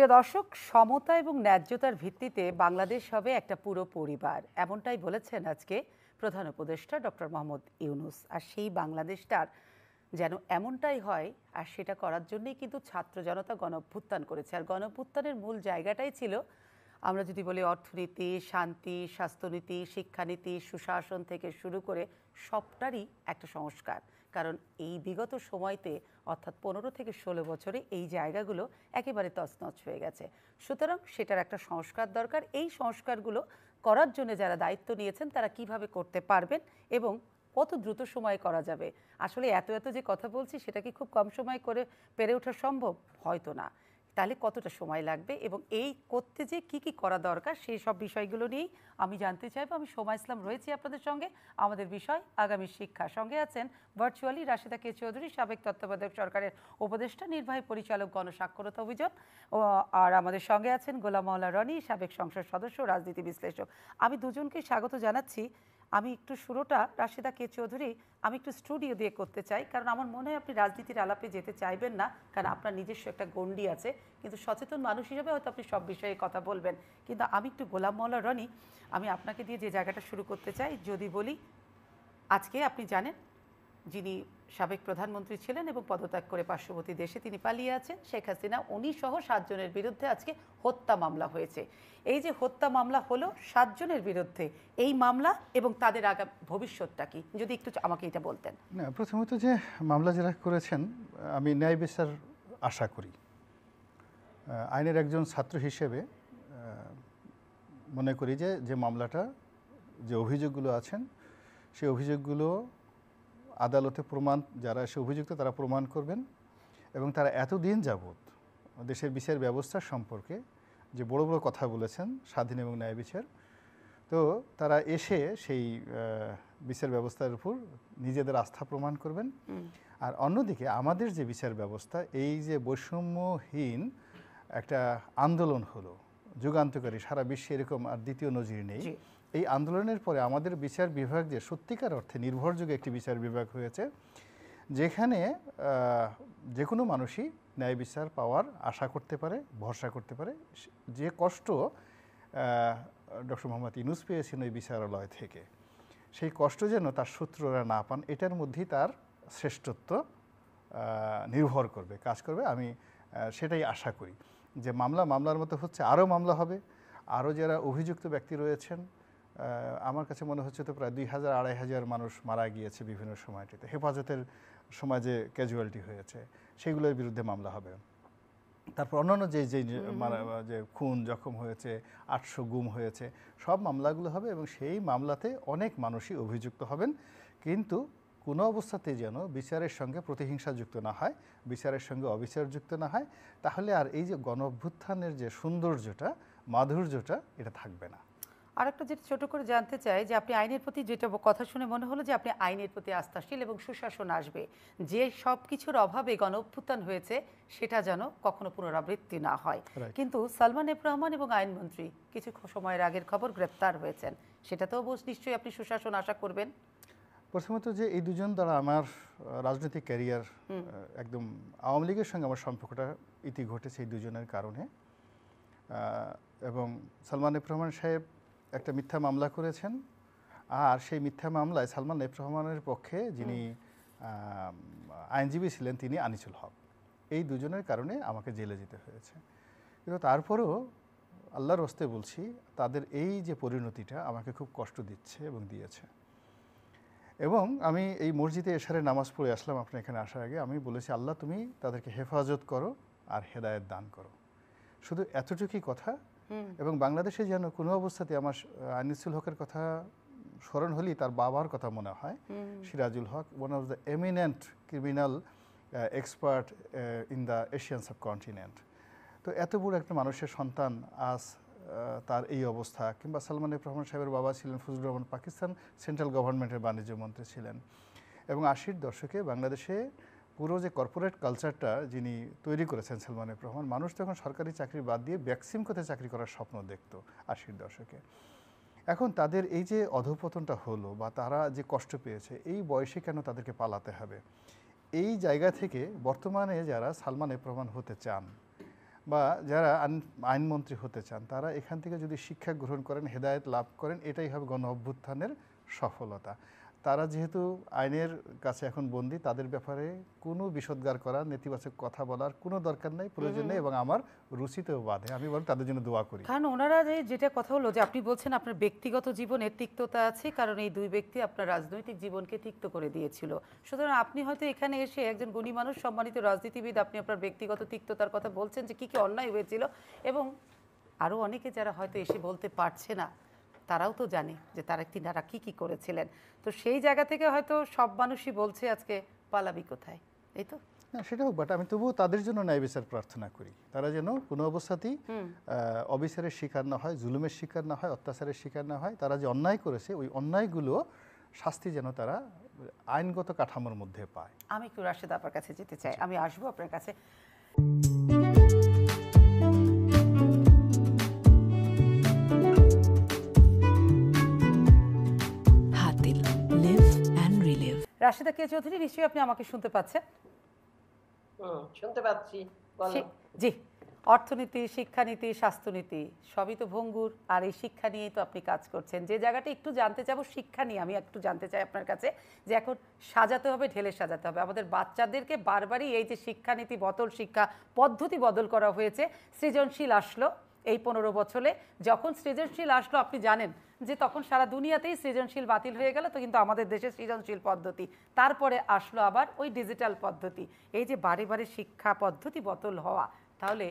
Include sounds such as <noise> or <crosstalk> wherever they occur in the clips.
প্রিয় দর্শক সমতা এবং ন্যায্যতার ভিত্তিতে বাংলাদেশ হবে একটা পুরো পরিবার এমনটাই বলেছেন আজকে প্রধান উপদেষ্টা ডক্টর মোহাম্মদ ইউনুস আর সেই বাংলাদেশটার যেন এমনটাই হয় আর সেটা করার জন্যই কিন্তু ছাত্র জনতা গণভ্যুত্থান করেছে আর গণভ্যুত্থানের মূল জায়গাটাই ছিল আমরা যদি বলি অর্থনীতি শান্তি স্বাস্থ্যনীতি শিক্ষানীতি সুশাসন থেকে শুরু করে সবটারই একটা সংস্কার কারণ এই বিগত সময়তে অর্থাৎ পনেরো থেকে ষোলো বছরে এই জায়গাগুলো একেবারে তছনছ হয়ে গেছে সুতরাং সেটার একটা সংস্কার দরকার এই সংস্কারগুলো করার জন্য যারা দায়িত্ব নিয়েছেন তারা কিভাবে করতে পারবেন এবং কত দ্রুত সময়ে করা যাবে আসলে এত এত যে কথা বলছি সেটা কি খুব কম সময় করে পেরে ওঠা সম্ভব হয়তো না তাহলে কতটা সময় লাগবে এবং এই করতে যে কি কি করা দরকার সেই সব বিষয়গুলো নিয়েই আমি জানতে চাইবো আমি সোমা ইসলাম রয়েছি আপনাদের সঙ্গে আমাদের বিষয় আগামী শিক্ষা সঙ্গে আছেন ভার্চুয়ালি রাশেদা কে চৌধুরী সাবেক তত্ত্বাবধায়ক সরকারের উপদেষ্টা নির্বাহী পরিচালক গণস্বাক্ষরতা অভিযান আর আমাদের সঙ্গে আছেন গোলাম মাওলা রনি সাবেক সংসদ সদস্য রাজনীতি বিশ্লেষক আমি দুজনকে স্বাগত জানাচ্ছি আমি একটু শুরুটা রাশিদা কে চৌধুরী আমি একটু স্টুডিও দিয়ে করতে চাই কারণ আমার মনে হয় আপনি রাজনীতির আলাপে যেতে চাইবেন না কারণ আপনার নিজস্ব একটা গণ্ডি আছে কিন্তু সচেতন মানুষ হিসেবে হয়তো আপনি সব বিষয়ে কথা বলবেন কিন্তু আমি একটু গোলাম মৌলা রনি আমি আপনাকে দিয়ে যে জায়গাটা শুরু করতে চাই যদি বলি আজকে আপনি জানেন যিনি সাবেক প্রধানমন্ত্রী ছিলেন এবং পদত্যাগ করে পার্শ্ববর্তী দেশে তিনি পালিয়ে আছেন শেখ হাসিনা উনি সহ সাতজনের বিরুদ্ধে আজকে হত্যা মামলা হয়েছে এই যে হত্যা মামলা হলো সাতজনের বিরুদ্ধে এই মামলা এবং তাদের আগা ভবিষ্যৎটা কি যদি একটু আমাকে এটা বলতেন না প্রথমত যে মামলা যারা করেছেন আমি ন্যায় বিচার আশা করি আইনের একজন ছাত্র হিসেবে মনে করি যে যে মামলাটা যে অভিযোগগুলো আছেন সেই অভিযোগগুলো আদালতে প্রমাণ যারা এসে অভিযুক্ত তারা প্রমাণ করবেন এবং তারা এতদিন যাবৎ দেশের বিচার ব্যবস্থা সম্পর্কে যে বড় বড় কথা বলেছেন স্বাধীন এবং ন্যায় বিচার তো তারা এসে সেই বিচার ব্যবস্থার উপর নিজেদের আস্থা প্রমাণ করবেন আর অন্যদিকে আমাদের যে বিচার ব্যবস্থা এই যে বৈষম্যহীন একটা আন্দোলন হলো যুগান্তকারী সারা বিশ্বে এরকম আর দ্বিতীয় নজির নেই এই আন্দোলনের পরে আমাদের বিচার বিভাগ যে সত্যিকার অর্থে নির্ভরযোগ্য একটি বিচার বিভাগ হয়েছে যেখানে যে কোনো মানুষই ন্যায় বিচার পাওয়ার আশা করতে পারে ভরসা করতে পারে যে কষ্ট ডক্টর মোহাম্মদ ইনুস পেয়েছেন ওই বিচারালয় থেকে সেই কষ্ট যেন তার সূত্ররা না পান এটার মধ্যেই তার শ্রেষ্ঠত্ব নির্ভর করবে কাজ করবে আমি সেটাই আশা করি যে মামলা মামলার মতো হচ্ছে আরও মামলা হবে আরও যারা অভিযুক্ত ব্যক্তি রয়েছেন আমার কাছে মনে হচ্ছে তো প্রায় দুই হাজার আড়াই হাজার মানুষ মারা গিয়েছে বিভিন্ন সময়টিতে হেফাজতের সময় যে ক্যাজুয়ালিটি হয়েছে সেগুলোর বিরুদ্ধে মামলা হবে তারপর অন্যান্য যে যে যে খুন জখম হয়েছে আটশো গুম হয়েছে সব মামলাগুলো হবে এবং সেই মামলাতে অনেক মানুষই অভিযুক্ত হবেন কিন্তু কোনো অবস্থাতেই যেন বিচারের সঙ্গে প্রতিহিংসা যুক্ত না হয় বিচারের সঙ্গে অবিচার যুক্ত না হয় তাহলে আর এই যে গণ যে সৌন্দর্যটা মাধুর্যটা এটা থাকবে না আরেকটা যেটা ছোট করে জানতে চাই যে আপনি আইনের প্রতি যেটা কথা শুনে মনে হলো যে আপনি আইনের প্রতি আস্থাশীল এবং সুশাসন আসবে যে সব কিছুর অভাবে গণ অভ্যুত্থান হয়েছে সেটা যেন কখনো পুনরাবৃত্তি না হয় কিন্তু সালমান এফ রহমান এবং আইনমন্ত্রী কিছু সময়ের আগের খবর গ্রেপ্তার হয়েছেন সেটা অবশ্য নিশ্চয়ই আপনি সুশাসন আশা করবেন প্রথমত যে এই দুজন দ্বারা আমার রাজনৈতিক ক্যারিয়ার একদম আওয়ামী লীগের সঙ্গে আমার সম্পর্কটা ইতি ঘটেছে এই দুজনের কারণে এবং সালমান এফ রহমান সাহেব একটা মিথ্যা মামলা করেছেন আর সেই মিথ্যা মামলায় সালমান এফ রহমানের পক্ষে যিনি আইনজীবী ছিলেন তিনি আনিসুল হক এই দুজনের কারণে আমাকে জেলে যেতে হয়েছে কিন্তু তারপরেও আল্লাহর হস্তে বলছি তাদের এই যে পরিণতিটা আমাকে খুব কষ্ট দিচ্ছে এবং দিয়েছে এবং আমি এই মসজিদে এশারে নামাজ পড়ে আসলাম আপনার এখানে আসার আগে আমি বলেছি আল্লাহ তুমি তাদেরকে হেফাজত করো আর হেদায়ত দান করো শুধু এতটুকুই কথা এবং বাংলাদেশে যেন কোনো অবস্থাতে আমার আনিসুল হকের কথা স্মরণ হলেই তার বাবার কথা মনে হয় Sirajul Haque one of the eminent criminal expert in the Asian subcontinent তো এত বড় একটা মানুষের সন্তান আজ তার এই অবস্থা কিংবা সালমান রহমান সাহেবের বাবা ছিলেন ফজলুর রহমান পাকিস্তান সেন্ট্রাল গভর্নমেন্টের বাণিজ্য মন্ত্রী ছিলেন এবং আশির দশকে বাংলাদেশে পুরো যে কর্পোরেট কালচারটা যিনি তৈরি করেছেন সালমান রহমান মানুষ তখন সরকারি চাকরি বাদ দিয়ে কোথায় চাকরি করার স্বপ্ন দেখত আশির দশকে এখন তাদের এই যে অধপতনটা হলো বা তারা যে কষ্ট পেয়েছে এই বয়সে কেন তাদেরকে পালাতে হবে এই জায়গা থেকে বর্তমানে যারা সালমান এপ্রমান হতে চান বা যারা আইনমন্ত্রী হতে চান তারা এখান থেকে যদি শিক্ষা গ্রহণ করেন হেদায়ত লাভ করেন এটাই হবে গণ অভ্যুত্থানের সফলতা তারা যেহেতু আইনের কাছে এখন বন্দি তাদের ব্যাপারে কোনো বিশদগার করার নেতিবাচক কথা বলার কোনো দরকার নাই নেই এবং আমার রুচিতেও বাধে আমি বরং তাদের জন্য দোয়া করি কারণ ওনারা যে যেটা কথা হলো যে আপনি বলছেন আপনার ব্যক্তিগত জীবনে তিক্ততা আছে কারণ এই দুই ব্যক্তি আপনার রাজনৈতিক জীবনকে তিক্ত করে দিয়েছিল সুতরাং আপনি হয়তো এখানে এসে একজন গুণী মানুষ সম্মানিত রাজনীতিবিদ আপনি আপনার ব্যক্তিগত তিক্ততার কথা বলছেন যে কি কি অন্যায় হয়েছিল এবং আরও অনেকে যারা হয়তো এসে বলতে পারছে না তারাও তো জানে যে তারা তিনারা কী কী করেছিলেন তো সেই জায়গা থেকে হয়তো সব মানুষই বলছে আজকে পালাবি কোথায় এই তো না সেটা হোক বাট আমি তবুও তাদের জন্য ন্যায় বিচার প্রার্থনা করি তারা যেন কোনো অবস্থাতেই অবিচারের শিকার না হয় জুলুমের শিকার না হয় অত্যাচারের শিকার না হয় তারা যে অন্যায় করেছে ওই অন্যায়গুলো শাস্তি যেন তারা আইনগত কাঠামোর মধ্যে পায় আমি একটু রাশেদ আপনার কাছে যেতে চাই আমি আসবো আপনার কাছে রাশিদা কে চৌধুরী নিশ্চয়ই আপনি আমাকে শুনতে পাচ্ছেন শুনতে পাচ্ছি জি অর্থনীতি শিক্ষানীতি স্বাস্থ্যনীতি সবই তো ভঙ্গুর আর এই শিক্ষা নিয়েই তো আপনি কাজ করছেন যে জায়গাটা একটু জানতে চাবো শিক্ষা নিয়ে আমি একটু জানতে চাই আপনার কাছে যে এখন সাজাতে হবে ঢেলে সাজাতে হবে আমাদের বাচ্চাদেরকে বারবারই এই যে শিক্ষানীতি বদল শিক্ষা পদ্ধতি বদল করা হয়েছে সৃজনশীল আসলো এই পনেরো বছরে যখন সৃজনশীল আসলো আপনি জানেন যে তখন সারা দুনিয়াতেই সৃজনশীল বাতিল হয়ে গেল তো কিন্তু আমাদের দেশে সৃজনশীল পদ্ধতি তারপরে আসলো আবার ওই ডিজিটাল পদ্ধতি এই যে বারে বারে শিক্ষা পদ্ধতি বদল হওয়া তাহলে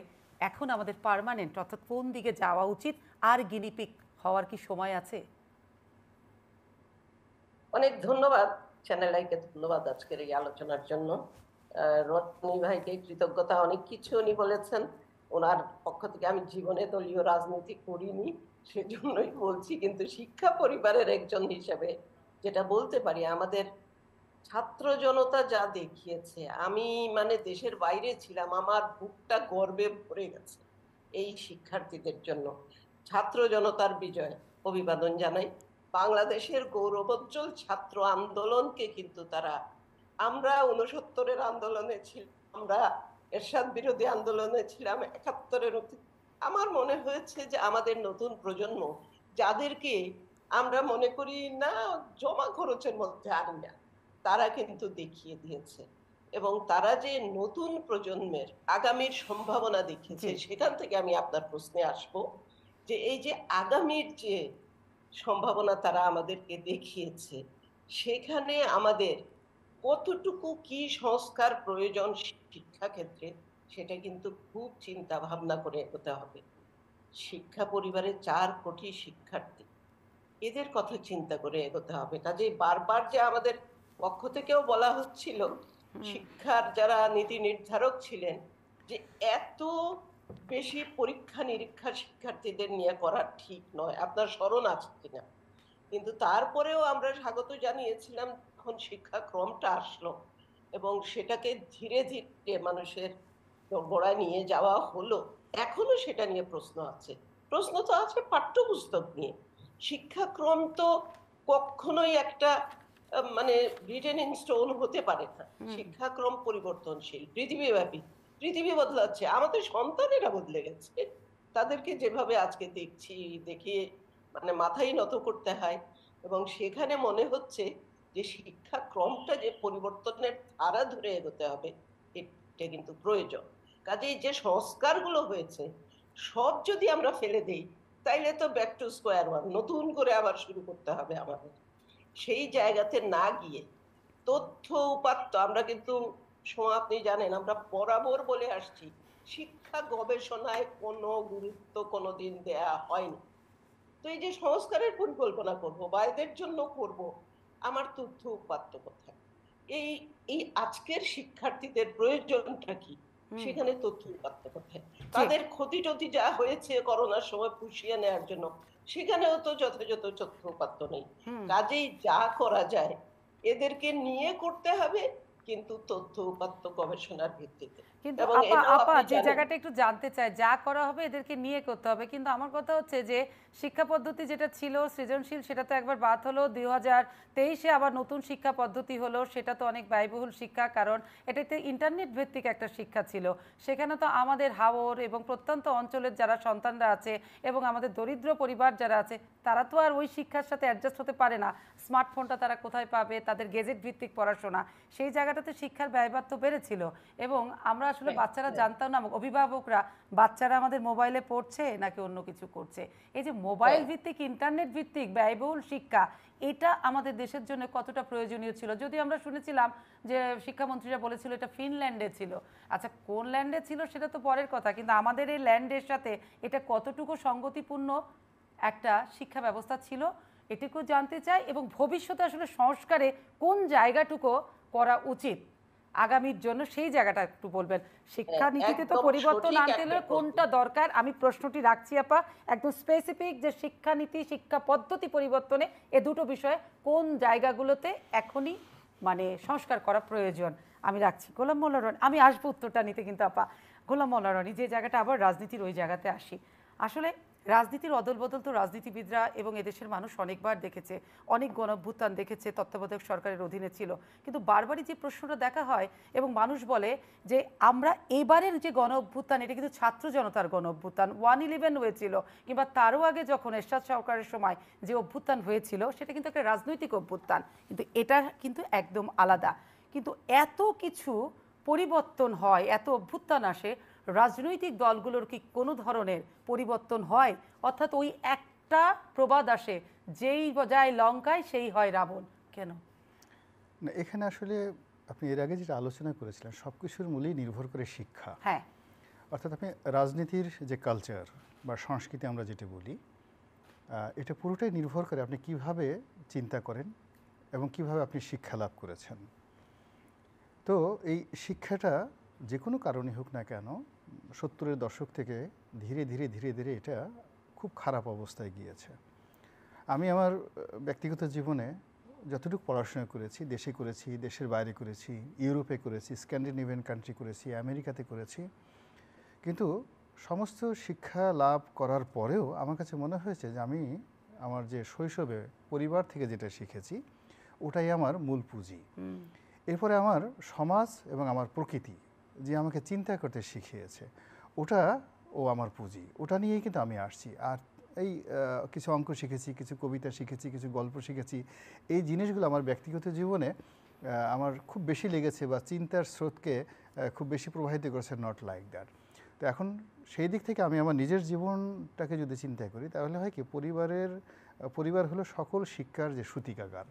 এখন আমাদের পারমানেন্ট অর্থাৎ কোন দিকে যাওয়া উচিত আর গিনিপিক হওয়ার কি সময় আছে অনেক ধন্যবাদ চ্যানেল আইকে ধন্যবাদ আজকের এই আলোচনার জন্য রত্নী ভাইকে কৃতজ্ঞতা অনেক কিছু উনি বলেছেন ওনার পক্ষ থেকে আমি জীবনে দলীয় রাজনীতি করিনি সেজন্যই বলছি কিন্তু শিক্ষা পরিবারের একজন হিসেবে যেটা বলতে পারি আমাদের ছাত্র জনতা যা দেখিয়েছে আমি মানে দেশের বাইরে ছিলাম আমার বুকটা গর্বে ভরে গেছে এই শিক্ষার্থীদের জন্য ছাত্র জনতার বিজয় অভিবাদন জানাই বাংলাদেশের গৌরবোজ্জ্বল ছাত্র আন্দোলনকে কিন্তু তারা আমরা উনসত্তরের আন্দোলনে ছিল আমরা এরশাদ বিরোধী আন্দোলনে ছিলাম একাত্তরের আমার মনে হয়েছে যে আমাদের নতুন প্রজন্ম যাদেরকে আমরা মনে করি না জমা খরচের মধ্যে আনি না তারা কিন্তু দেখিয়ে দিয়েছে এবং তারা যে নতুন প্রজন্মের আগামীর সম্ভাবনা দেখিয়েছে সেখান থেকে আমি আপনার প্রশ্নে আসব যে এই যে আগামীর যে সম্ভাবনা তারা আমাদেরকে দেখিয়েছে সেখানে আমাদের কতটুকু কি সংস্কার প্রয়োজন শিক্ষাক্ষেত্রে সেটা কিন্তু খুব চিন্তা ভাবনা করে এগোতে হবে শিক্ষা পরিবারে চার কোটি শিক্ষার্থী এদের কথা চিন্তা করে এগোতে হবে কাজে বারবার যে আমাদের পক্ষ থেকেও বলা হচ্ছিল শিক্ষার যারা নীতি নির্ধারক ছিলেন যে এত বেশি পরীক্ষা নিরীক্ষা শিক্ষার্থীদের নিয়ে করা ঠিক নয় আপনার স্মরণ আছে কিনা কিন্তু তারপরেও আমরা স্বাগত জানিয়েছিলাম যখন শিক্ষাক্রমটা আসলো এবং সেটাকে ধীরে ধীরে মানুষের গোড়ায় নিয়ে যাওয়া হলো এখনো সেটা নিয়ে প্রশ্ন আছে প্রশ্ন তো আছে পাঠ্যপুস্তক নিয়ে শিক্ষাক্রম তো কখনোই একটা মানে রিটেন ইন স্টোন হতে পারে না শিক্ষাক্রম পরিবর্তনশীল পৃথিবীব্যাপী পৃথিবী বদলাচ্ছে আমাদের সন্তানেরা বদলে গেছে তাদেরকে যেভাবে আজকে দেখছি দেখিয়ে মানে মাথায় নত করতে হয় এবং সেখানে মনে হচ্ছে যে শিক্ষাক্রমটা যে পরিবর্তনের ধারা ধরে এগোতে হবে এটা কিন্তু প্রয়োজন কাজে যে সংস্কারগুলো হয়েছে সব যদি আমরা ফেলে দেই তাইলে তো ব্যাক টু স্কোয়ার ওয়ান নতুন করে আবার শুরু করতে হবে আমাদের সেই জায়গাতে না গিয়ে তথ্য উপাত্ত আমরা কিন্তু সময় আপনি জানেন আমরা বরাবর বলে আসছি শিক্ষা গবেষণায় কোনো গুরুত্ব কোনো দিন দেয়া হয়নি তো এই যে সংস্কারের পরিকল্পনা করব বাইদের জন্য করব আমার তথ্য উপাত্ত কোথায় এই এই আজকের শিক্ষার্থীদের প্রয়োজনটা কি সেখানে তথ্য উপাত্তক হয় তাদের ক্ষতি টতি যা হয়েছে করোনার সময় পুষিয়ে নেওয়ার জন্য সেখানেও তো যথাযথ তথ্য উপাত্ত নেই কাজেই যা করা যায় এদেরকে নিয়ে করতে হবে কিন্তু তথ্য উপাত্ত গবেষণার ভিত্তিতে কিন্তু আপা আপা যে জায়গাটা একটু জানতে চাই যা করা হবে এদেরকে নিয়ে করতে হবে কিন্তু আমার কথা হচ্ছে যে শিক্ষা পদ্ধতি যেটা ছিল সৃজনশীল সেটা তো একবার বাদ হলো দুই হাজার তেইশে আবার নতুন শিক্ষা পদ্ধতি হলো সেটা তো অনেক ব্যয়বহুল শিক্ষা কারণ এটাতে ইন্টারনেট ভিত্তিক একটা শিক্ষা ছিল সেখানে তো আমাদের হাওর এবং প্রত্যন্ত অঞ্চলের যারা সন্তানরা আছে এবং আমাদের দরিদ্র পরিবার যারা আছে তারা তো আর ওই শিক্ষার সাথে অ্যাডজাস্ট হতে পারে না স্মার্টফোনটা তারা কোথায় পাবে তাদের গেজেট ভিত্তিক পড়াশোনা সেই জায়গাটাতে শিক্ষার ব্যয়ভার তো বেড়েছিল এবং আমরা আসলে হ্যাঁ, বাচ্চারা হ্যাঁ। জানতাম না অভিভাবকরা বাচ্চারা আমাদের মোবাইলে পড়ছে নাকি অন্য কিছু করছে এই যে মোবাইল হ্যাঁ। ভিত্তিক ইন্টারনেট ভিত্তিক ব্যয়বহুল শিক্ষা এটা আমাদের দেশের জন্য কতটা প্রয়োজনীয় ছিল যদি আমরা শুনেছিলাম যে শিক্ষামন্ত্রীরা বলেছিল এটা ফিনল্যান্ডে ছিল আচ্ছা কোন ল্যান্ডে ছিল সেটা তো পরের কথা কিন্তু আমাদের এই ল্যান্ডের সাথে এটা কতটুকু সঙ্গতিপূর্ণ একটা শিক্ষা ব্যবস্থা ছিল এটুকু জানতে চাই এবং ভবিষ্যতে আসলে সংস্কারে কোন জায়গাটুকু করা উচিত আগামীর জন্য সেই জায়গাটা একটু বলবেন শিক্ষানীতিতে তো পরিবর্তন আনতে হলে কোনটা দরকার আমি প্রশ্নটি রাখছি আপা একদম স্পেসিফিক যে শিক্ষানীতি শিক্ষা পদ্ধতি পরিবর্তনে এ দুটো বিষয়ে কোন জায়গাগুলোতে এখনই মানে সংস্কার করা প্রয়োজন আমি রাখছি গোলাম মোল্লারণ আমি আসবো উত্তরটা নিতে কিন্তু আপা গোলাম মোল্লারণী যে জায়গাটা আবার রাজনীতির ওই জায়গাতে আসি আসলে রাজনীতির অদল বদল তো রাজনীতিবিদরা এবং এদেশের মানুষ অনেকবার দেখেছে অনেক গণভ্যুত্থান দেখেছে তত্ত্বাবধায়ক সরকারের অধীনে ছিল কিন্তু বারবারই যে প্রশ্নটা দেখা হয় এবং মানুষ বলে যে আমরা এবারের যে গণ অভ্যুত্থান এটা কিন্তু ছাত্র জনতার গণ অভ্যুত্থান ওয়ান ইলেভেন হয়েছিল কিংবা তারও আগে যখন এরশাদ সরকারের সময় যে অভ্যুত্থান হয়েছিল সেটা কিন্তু একটা রাজনৈতিক অভ্যুত্থান কিন্তু এটা কিন্তু একদম আলাদা কিন্তু এত কিছু পরিবর্তন হয় এত অভ্যুত্থান আসে রাজনৈতিক দলগুলোর কি কোনো ধরনের পরিবর্তন হয় অর্থাৎ ওই একটা প্রবাদ আসে যেই বজায় লঙ্কায় সেই হয় রাবণ কেন না এখানে আসলে আপনি এর আগে যেটা আলোচনা করেছিলেন সব কিছুর মূলেই নির্ভর করে শিক্ষা হ্যাঁ অর্থাৎ আপনি রাজনীতির যে কালচার বা সংস্কৃতি আমরা যেটি বলি এটা পুরোটাই নির্ভর করে আপনি কিভাবে চিন্তা করেন এবং কিভাবে আপনি শিক্ষা লাভ করেছেন তো এই শিক্ষাটা যে কোনো কারণে হোক না কেন সত্তরের দশক থেকে ধীরে ধীরে ধীরে ধীরে এটা খুব খারাপ অবস্থায় গিয়েছে আমি আমার ব্যক্তিগত জীবনে যতটুকু পড়াশোনা করেছি দেশে করেছি দেশের বাইরে করেছি ইউরোপে করেছি স্ক্যান্ডিনেভিয়ান কান্ট্রি করেছি আমেরিকাতে করেছি কিন্তু সমস্ত শিক্ষা লাভ করার পরেও আমার কাছে মনে হয়েছে যে আমি আমার যে শৈশবে পরিবার থেকে যেটা শিখেছি ওটাই আমার মূল পুঁজি এরপরে আমার সমাজ এবং আমার প্রকৃতি যে আমাকে চিন্তা করতে শিখিয়েছে ওটা ও আমার পুঁজি ওটা নিয়েই কিন্তু আমি আসছি আর এই কিছু অঙ্ক শিখেছি কিছু কবিতা শিখেছি কিছু গল্প শিখেছি এই জিনিসগুলো আমার ব্যক্তিগত জীবনে আমার খুব বেশি লেগেছে বা চিন্তার স্রোতকে খুব বেশি প্রবাহিত করেছে নট লাইক দ্যাট তো এখন সেই দিক থেকে আমি আমার নিজের জীবনটাকে যদি চিন্তা করি তাহলে হয় কি পরিবারের পরিবার হলো সকল শিক্ষার যে সূতিকাগার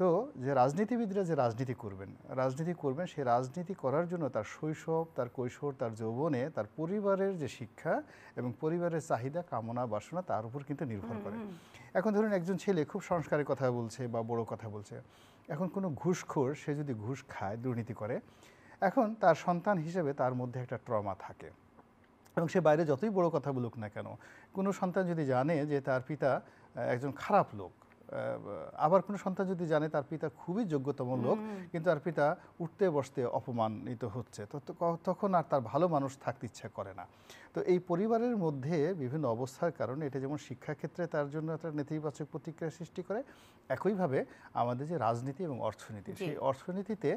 তো যে রাজনীতিবিদরা যে রাজনীতি করবেন রাজনীতি করবেন সেই রাজনীতি করার জন্য তার শৈশব তার কৈশোর তার যৌবনে তার পরিবারের যে শিক্ষা এবং পরিবারের চাহিদা কামনা বাসনা তার উপর কিন্তু নির্ভর করে এখন ধরুন একজন ছেলে খুব সংস্কারের কথা বলছে বা বড় কথা বলছে এখন কোনো ঘুষখোর সে যদি ঘুষ খায় দুর্নীতি করে এখন তার সন্তান হিসেবে তার মধ্যে একটা ট্রমা থাকে এবং সে বাইরে যতই বড় কথা বলুক না কেন কোনো সন্তান যদি জানে যে তার পিতা একজন খারাপ লোক আবার কোনো সন্তান যদি জানে তার পিতা খুবই যোগ্যতম লোক কিন্তু তার পিতা উঠতে বসতে অপমানিত হচ্ছে তো তখন আর তার ভালো মানুষ থাকতে ইচ্ছা করে না তো এই পরিবারের মধ্যে বিভিন্ন অবস্থার কারণে এটা যেমন শিক্ষাক্ষেত্রে তার জন্য একটা নেতিবাচক প্রতিক্রিয়া সৃষ্টি করে একইভাবে আমাদের যে রাজনীতি এবং অর্থনীতি সেই অর্থনীতিতে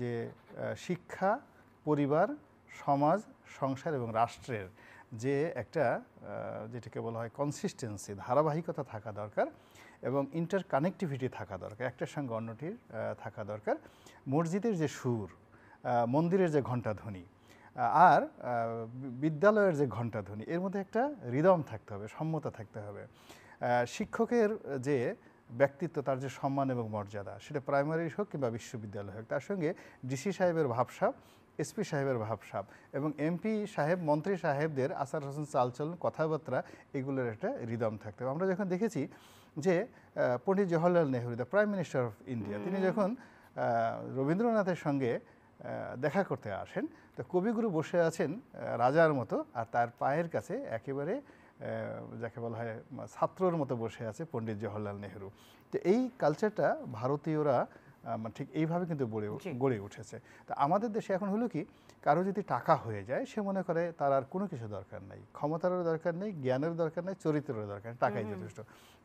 যে শিক্ষা পরিবার সমাজ সংসার এবং রাষ্ট্রের যে একটা যেটাকে বলা হয় কনসিস্টেন্সি ধারাবাহিকতা থাকা দরকার এবং ইন্টার কানেক্টিভিটি থাকা দরকার একটার সঙ্গে অন্যটির থাকা দরকার মসজিদের যে সুর মন্দিরের যে ঘণ্টাধ্বনি আর বিদ্যালয়ের যে ঘণ্টাধ্বনি এর মধ্যে একটা রিদম থাকতে হবে সম্মতা থাকতে হবে শিক্ষকের যে ব্যক্তিত্ব তার যে সম্মান এবং মর্যাদা সেটা প্রাইমারি হোক কিংবা বিশ্ববিদ্যালয় হোক তার সঙ্গে ডিসি সাহেবের ভাবসাপ এসপি সাহেবের ভাবসাপ এবং এমপি সাহেব মন্ত্রী সাহেবদের আসার হোসেন চালচলন কথাবার্তা এগুলোর একটা রিদম থাকতে হবে আমরা যখন দেখেছি যে Pandit Jawaharlal Nehru the prime minister of India তিনি যখন রবীন্দ্রনাথের সঙ্গে দেখা করতে আসেন তো কবিগুরু বসে আছেন রাজার মতো আর তার পায়ের কাছে একেবারে যাকে বলা হয় ছাত্রর মতো বসে আছে পণ্ডিত জওহরলাল নেহরু তো এই কালচারটা ভারতীয়রা মানে ঠিক এইভাবে কিন্তু গড়ে গড়ে উঠেছে তা আমাদের দেশে এখন হলো কি কারো যদি টাকা হয়ে যায় সে মনে করে তার আর কোনো কিছু দরকার নাই ক্ষমতারও দরকার নেই জ্ঞানের দরকার নেই চরিত্রেরও দরকার টাকাই যথেষ্ট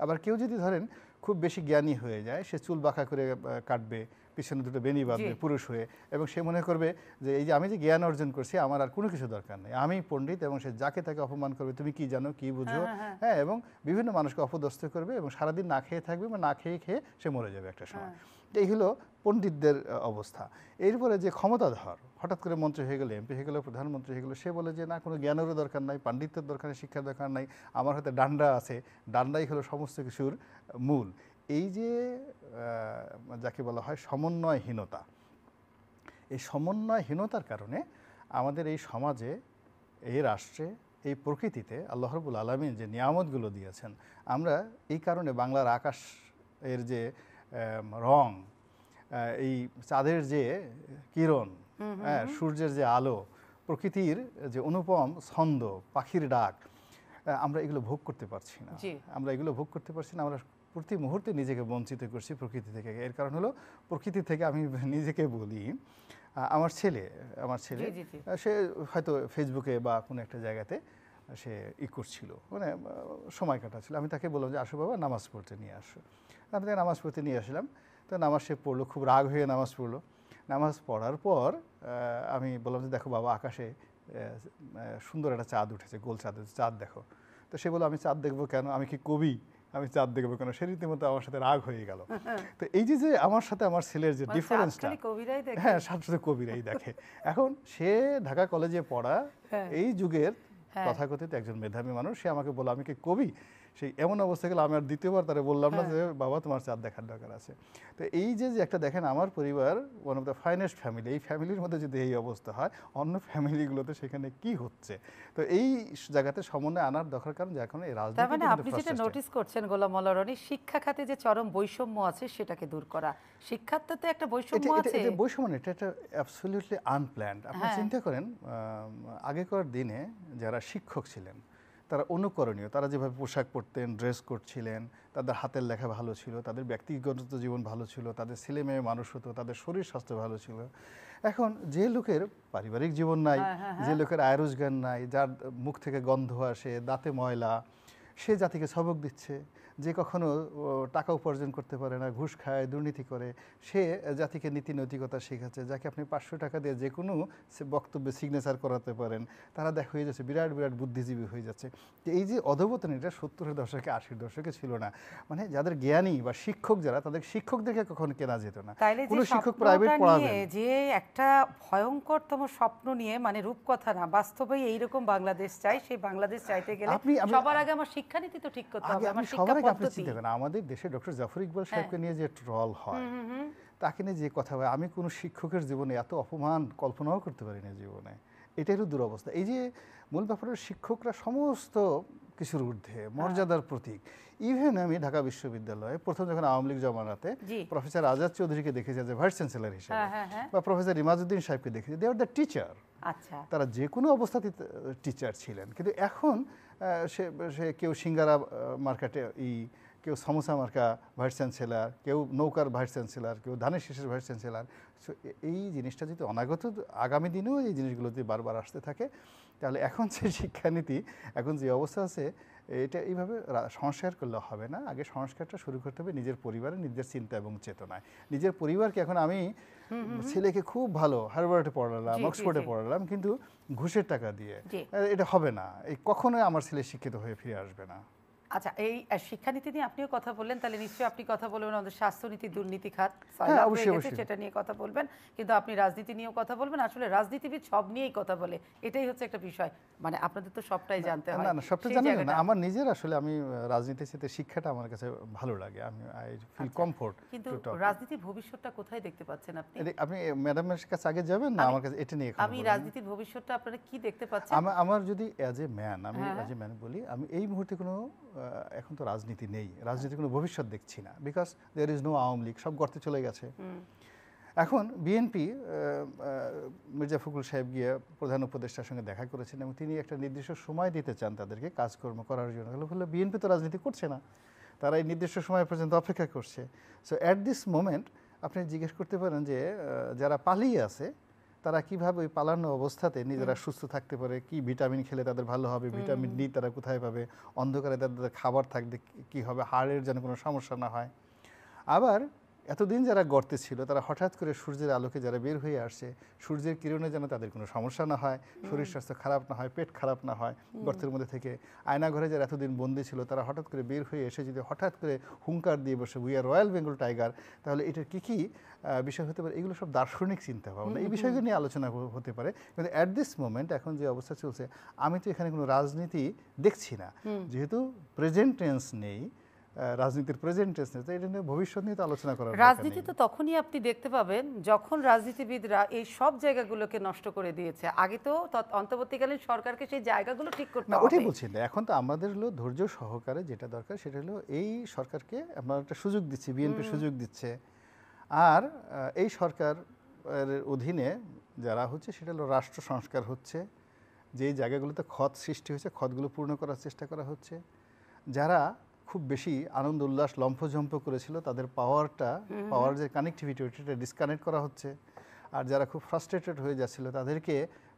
আবার কেউ যদি ধরেন খুব বেশি জ্ঞানী হয়ে যায় সে চুল বাঁকা করে কাটবে পিছনে দুটো বেনি বাঁধবে পুরুষ হয়ে এবং সে মনে করবে যে এই যে আমি যে জ্ঞান অর্জন করছি আমার আর কোনো কিছু দরকার নেই আমি পণ্ডিত এবং সে যাকে তাকে অপমান করবে তুমি কি জানো কি বুঝো হ্যাঁ, হ্যাঁ।, হ্যাঁ এবং বিভিন্ন মানুষকে অপদস্থ করবে এবং সারাদিন না খেয়ে থাকবে বা না খেয়ে খেয়ে সে মরে যাবে একটা সময় হ্যাঁ। এই হলো পণ্ডিতদের অবস্থা এরপরে যে ক্ষমতাধর হঠাৎ করে মন্ত্রী হয়ে গেলে এমপি হয়ে গেলে প্রধানমন্ত্রী হয়ে গেলো সে বলে যে না কোনো জ্ঞানেরও দরকার নাই পাণ্ডিত্যের দরকার নেই শিক্ষার দরকার নাই আমার হাতে ডান্ডা আছে ডান্ডাই হলো সমস্ত কিছুর মূল এই যে যাকে বলা হয় সমন্বয়হীনতা এই সমন্বয়হীনতার কারণে আমাদের এই সমাজে এই রাষ্ট্রে এই প্রকৃতিতে আল্লাহরবুল আলমিন যে নিয়ামতগুলো দিয়েছেন আমরা এই কারণে বাংলার আকাশ এর যে রং এই চাঁদের যে কিরণ হ্যাঁ সূর্যের যে আলো প্রকৃতির যে অনুপম ছন্দ পাখির ডাক আমরা এগুলো ভোগ করতে পারছি না আমরা এগুলো ভোগ করতে পারছি না আমরা প্রতি মুহূর্তে নিজেকে বঞ্চিত করছি প্রকৃতি থেকে এর কারণ হলো প্রকৃতি থেকে আমি <laughs> নিজেকে বলি আমার ছেলে আমার ছেলে সে হয়তো ফেসবুকে বা কোনো একটা জায়গাতে সে ই করছিল মানে সময় কাটাচ্ছিল আমি তাকে বললাম যে আসো বাবা নামাজ পড়তে নিয়ে আসো আমি তাকে নামাজ পড়তে নিয়ে আসলাম তো নামাজ সে পড়লো খুব রাগ হয়ে নামাজ পড়লো নামাজ পড়ার পর আমি বললাম যে দেখো বাবা আকাশে সুন্দর একটা চাঁদ উঠেছে গোল চাঁদ চাঁদ দেখো তো সে বললো আমি চাঁদ দেখবো কেন আমি কি কবি আমি চাঁদ দেখবো কেন সে রীতিমতো আমার সাথে রাগ হয়ে গেল তো এই যে যে আমার সাথে আমার ছেলের যে ডিফারেন্সটা মানে হ্যাঁ সাথে কবিরাই দেখে এখন সে ঢাকা কলেজে পড়া হ্যাঁ। এই যুগের হ্যাঁ। তথাকথিত একজন মেধাবী মানুষ সে আমাকে বলো আমি কি কবি সেই এমন অবস্থা গেলে আমি আর দ্বিতীয়বার তারা বললাম না হ্যাঁ। যে বাবা তোমার চাঁদ দেখার দরকার আছে তো এই যে যে একটা দেখেন আমার পরিবার one of the finest family এই ফ্যামিলির মধ্যে যদি এই অবস্থা হয় অন্য ফ্যামিলিগুলোতে সেখানে কি হচ্ছে তো এই জায়গাতে সমন্বয় আনার দরকার কারণ যে এখন এই রাজনীতি মানে আপনি যেটা নোটিস করছেন গোলাম মলারনি শিক্ষা খাতে যে চরম বৈষম্য আছে সেটাকে দূর করা শিক্ষাতে তো একটা বৈষম্য আছে এটা বৈষম্য এটা একটা অ্যাবসলিউটলি আনপ্ল্যান্ড আপনি হ্যাঁ। চিন্তা করেন আগেকার দিনে যারা শিক্ষক ছিলেন তারা অনুকরণীয় তারা যেভাবে পোশাক পরতেন ড্রেস করছিলেন তাদের হাতের লেখা ভালো ছিল তাদের ব্যক্তিগত জীবন ভালো ছিল তাদের ছেলে মেয়ে মানুষ হতো তাদের শরীর স্বাস্থ্য ভালো ছিল এখন যে লোকের পারিবারিক জীবন নাই হ্যাঁ, হ্যাঁ, যে হ্যাঁ। লোকের আয় রোজগার নাই যার মুখ থেকে গন্ধ আসে দাঁতে ময়লা সে জাতিকে সবক দিচ্ছে যে কখনো টাকা উপার্জন করতে পারে না ঘুষ খায় দুর্নীতি করে সে জাতিকে নীতি নৈতিকতা শেখাচ্ছে যাকে আপনি পাঁচশো টাকা দিয়ে যে কোনো বক্তব্যে সিগনেচার করাতে পারেন তারা দেখা হয়ে যাচ্ছে বিরাট বিরাট বুদ্ধিজীবী হয়ে যাচ্ছে যে এই যে অধবতন এটা সত্তরের দশকে আশির দশকে ছিল না মানে যাদের জ্ঞানী বা শিক্ষক যারা তাদের শিক্ষকদেরকে কখনো কেনা যেত না কোনো শিক্ষক প্রাইভেট পড়াবে যে একটা ভয়ঙ্করতম স্বপ্ন নিয়ে মানে রূপকথা না বাস্তবেই এইরকম বাংলাদেশ চাই সেই বাংলাদেশ চাইতে গেলে সবার আগে আমার শিক্ষানীতি তো ঠিক করতে হবে আমার শিক্ষা থেকে আপনি চিন্তা করেন আমাদের দেশে ডক্টর জাফর ইকবাল হ্যাঁ। সাহেবকে নিয়ে যে ট্রল হয় তাকে নিয়ে যে কথা হয় আমি কোনো শিক্ষকের জীবনে এত অপমান কল্পনাও করতে পারি না জীবনে এটাই একটু দুরবস্থা এই যে মূল ব্যাপারে শিক্ষকরা সমস্ত কিছুর ঊর্ধ্বে হ্যাঁ। মর্যাদার প্রতীক ইভেন আমি ঢাকা বিশ্ববিদ্যালয়ে প্রথম যখন আওয়ামী লীগ জমানাতে প্রফেসর আজাদ চৌধুরীকে দেখেছি যে ভাইস চ্যান্সেলার হিসেবে হ্যাঁ, বা প্রফেসর ইমাজুদ্দিন সাহেবকে দেখেছি দে আর দ্য টিচার আচ্ছা তারা যে কোনো অবস্থাতে টিচার ছিলেন কিন্তু এখন সে সে কেউ সিঙ্গারা মার্কেটে এই কেউ সমোসা মার্কা ভাইস চ্যান্সেলার কেউ নৌকার ভাইস চ্যান্সেলার কেউ ধানের শেষের ভাইস চ্যান্সেলার সো এই জিনিসটা যদি অনাগত আগামী দিনেও এই জিনিসগুলো যদি বারবার আসতে থাকে তাহলে এখন যে শিক্ষানীতি এখন যে অবস্থা আছে এটা এইভাবে সংস্কার করলে হবে না আগে সংস্কারটা শুরু করতে হবে নিজের পরিবারে নিজের চিন্তা এবং চেতনায় নিজের পরিবারকে এখন আমি ছেলেকে খুব ভালো হার্ভার্ডে পড়ালাম অক্সফোর্ডে পড়ালাম কিন্তু ঘুষের টাকা দিয়ে এটা হবে না এই কখনোই আমার ছেলে শিক্ষিত হয়ে ফিরে আসবে না আচ্ছা এই শিক্ষানীতি নিয়ে আপনিও কথা বললেন তাহলে নিশ্চয়ই আপনি কথা বলবেন আমাদের স্বাস্থ্যনীতি দুর্নীতি খাত হ্যাঁ, সেটা নিয়ে কথা বলবেন কিন্তু আপনি রাজনীতি নিয়েও কথা বলবেন আসলে রাজনীতিবিদ সব নিয়েই কথা বলে এটাই হচ্ছে একটা বিষয় মানে আপনাদের তো সবটাই জানতে হয় না সবটা জানি না আমার নিজের আসলে আমি রাজনীতির সাথে শিক্ষাটা আমার কাছে ভালো লাগে আমি আই ফিল কমফোর্ট কিন্তু রাজনীতি ভবিষ্যৎটা কোথায় দেখতে পাচ্ছেন আপনি আপনি ম্যাডামের কাছে আগে যাবেন না আমার কাছে এটা নিয়ে কথা আমি রাজনীতির ভবিষ্যৎটা আপনারা কি দেখতে পাচ্ছেন আমার যদি অ্যাজ এ ম্যান আমি অ্যাজ এ ম্যান বলি আমি এই মুহূর্তে কোনো এখন তো রাজনীতি নেই রাজনীতির কোনো ভবিষ্যৎ দেখছি না because there is no Awami League সব গর্তে চলে গেছে এখন বিএনপি মির্জা ফখরুল সাহেব গিয়ে প্রধান উপদেষ্টার সঙ্গে দেখা করেছেন এবং তিনি একটা নির্দিষ্ট সময় দিতে চান তাদেরকে কাজকর্ম করার জন্য ফলে বিএনপি তো রাজনীতি করছে না তারা এই নির্দিষ্ট সময় পর্যন্ত অপেক্ষা করছে সো অ্যাট দিস মোমেন্ট আপনি জিজ্ঞেস করতে পারেন যে যারা পালিয়ে আছে তারা কিভাবে ওই পালানো অবস্থাতে নিজেরা সুস্থ থাকতে পারে কি ভিটামিন খেলে তাদের ভালো হবে ভিটামিন ডি তারা কোথায় পাবে অন্ধকারে তাদের খাবার থাকবে কি হবে হাড়ের যেন কোনো সমস্যা না হয় আবার এতদিন যারা গর্তে ছিল তারা হঠাৎ করে সূর্যের আলোকে যারা বের হয়ে আসছে সূর্যের কিরণে যেন তাদের কোনো সমস্যা না হয় শরীর স্বাস্থ্য খারাপ না হয় পেট খারাপ না হয় গর্তের মধ্যে থেকে আয়নাঘরে যারা এতদিন বন্দী ছিল তারা হঠাৎ করে বের হয়ে এসে যদি হঠাৎ করে হুঙ্কার দিয়ে বসে we are royal Bengal tiger তাহলে এটার কী কী বিষয় হতে পারে এগুলো সব দার্শনিক চিন্তা ভাবনা এই বিষয়গুলো নিয়ে আলোচনা হতে পারে কিন্তু অ্যাট দিস মোমেন্ট এখন যে অবস্থা চলছে আমি তো এখানে কোনো রাজনীতি দেখছি না যেহেতু প্রেজেন্ট টেন্স নেই রাজনীতির প্রেজেন্ট তো এটা নিয়ে ভবিষ্যৎ নিয়ে তো আলোচনা করা রাজনীতি তো তখনই আপনি দেখতে পাবেন যখন রাজনীতিবিদরা এই সব জায়গাগুলোকে নষ্ট করে দিয়েছে আগে তো অন্তর্বর্তীকালীন সরকারকে সেই জায়গাগুলো ঠিক করতে হবে ওটাই বলছি না এখন তো আমাদের হলো ধৈর্য সহকারে যেটা দরকার সেটা হলো এই সরকারকে আমরা একটা সুযোগ দিচ্ছি বিএনপি সুযোগ দিচ্ছে আর এই সরকার অধীনে যারা হচ্ছে সেটা হলো রাষ্ট্র সংস্কার হচ্ছে যে জায়গাগুলোতে খত সৃষ্টি হয়েছে খতগুলো পূর্ণ করার চেষ্টা করা হচ্ছে যারা খুব বেশি আনন্দ উল্লাস লম্ফঝম্প করেছিল তাদের পাওয়ারটা পাওয়ার যে কানেকটিভিটি ওইটা ডিসকানেক্ট করা হচ্ছে আর যারা খুব ফ্রাস্ট্রেটেড হয়ে যাচ্ছিল তাদেরকে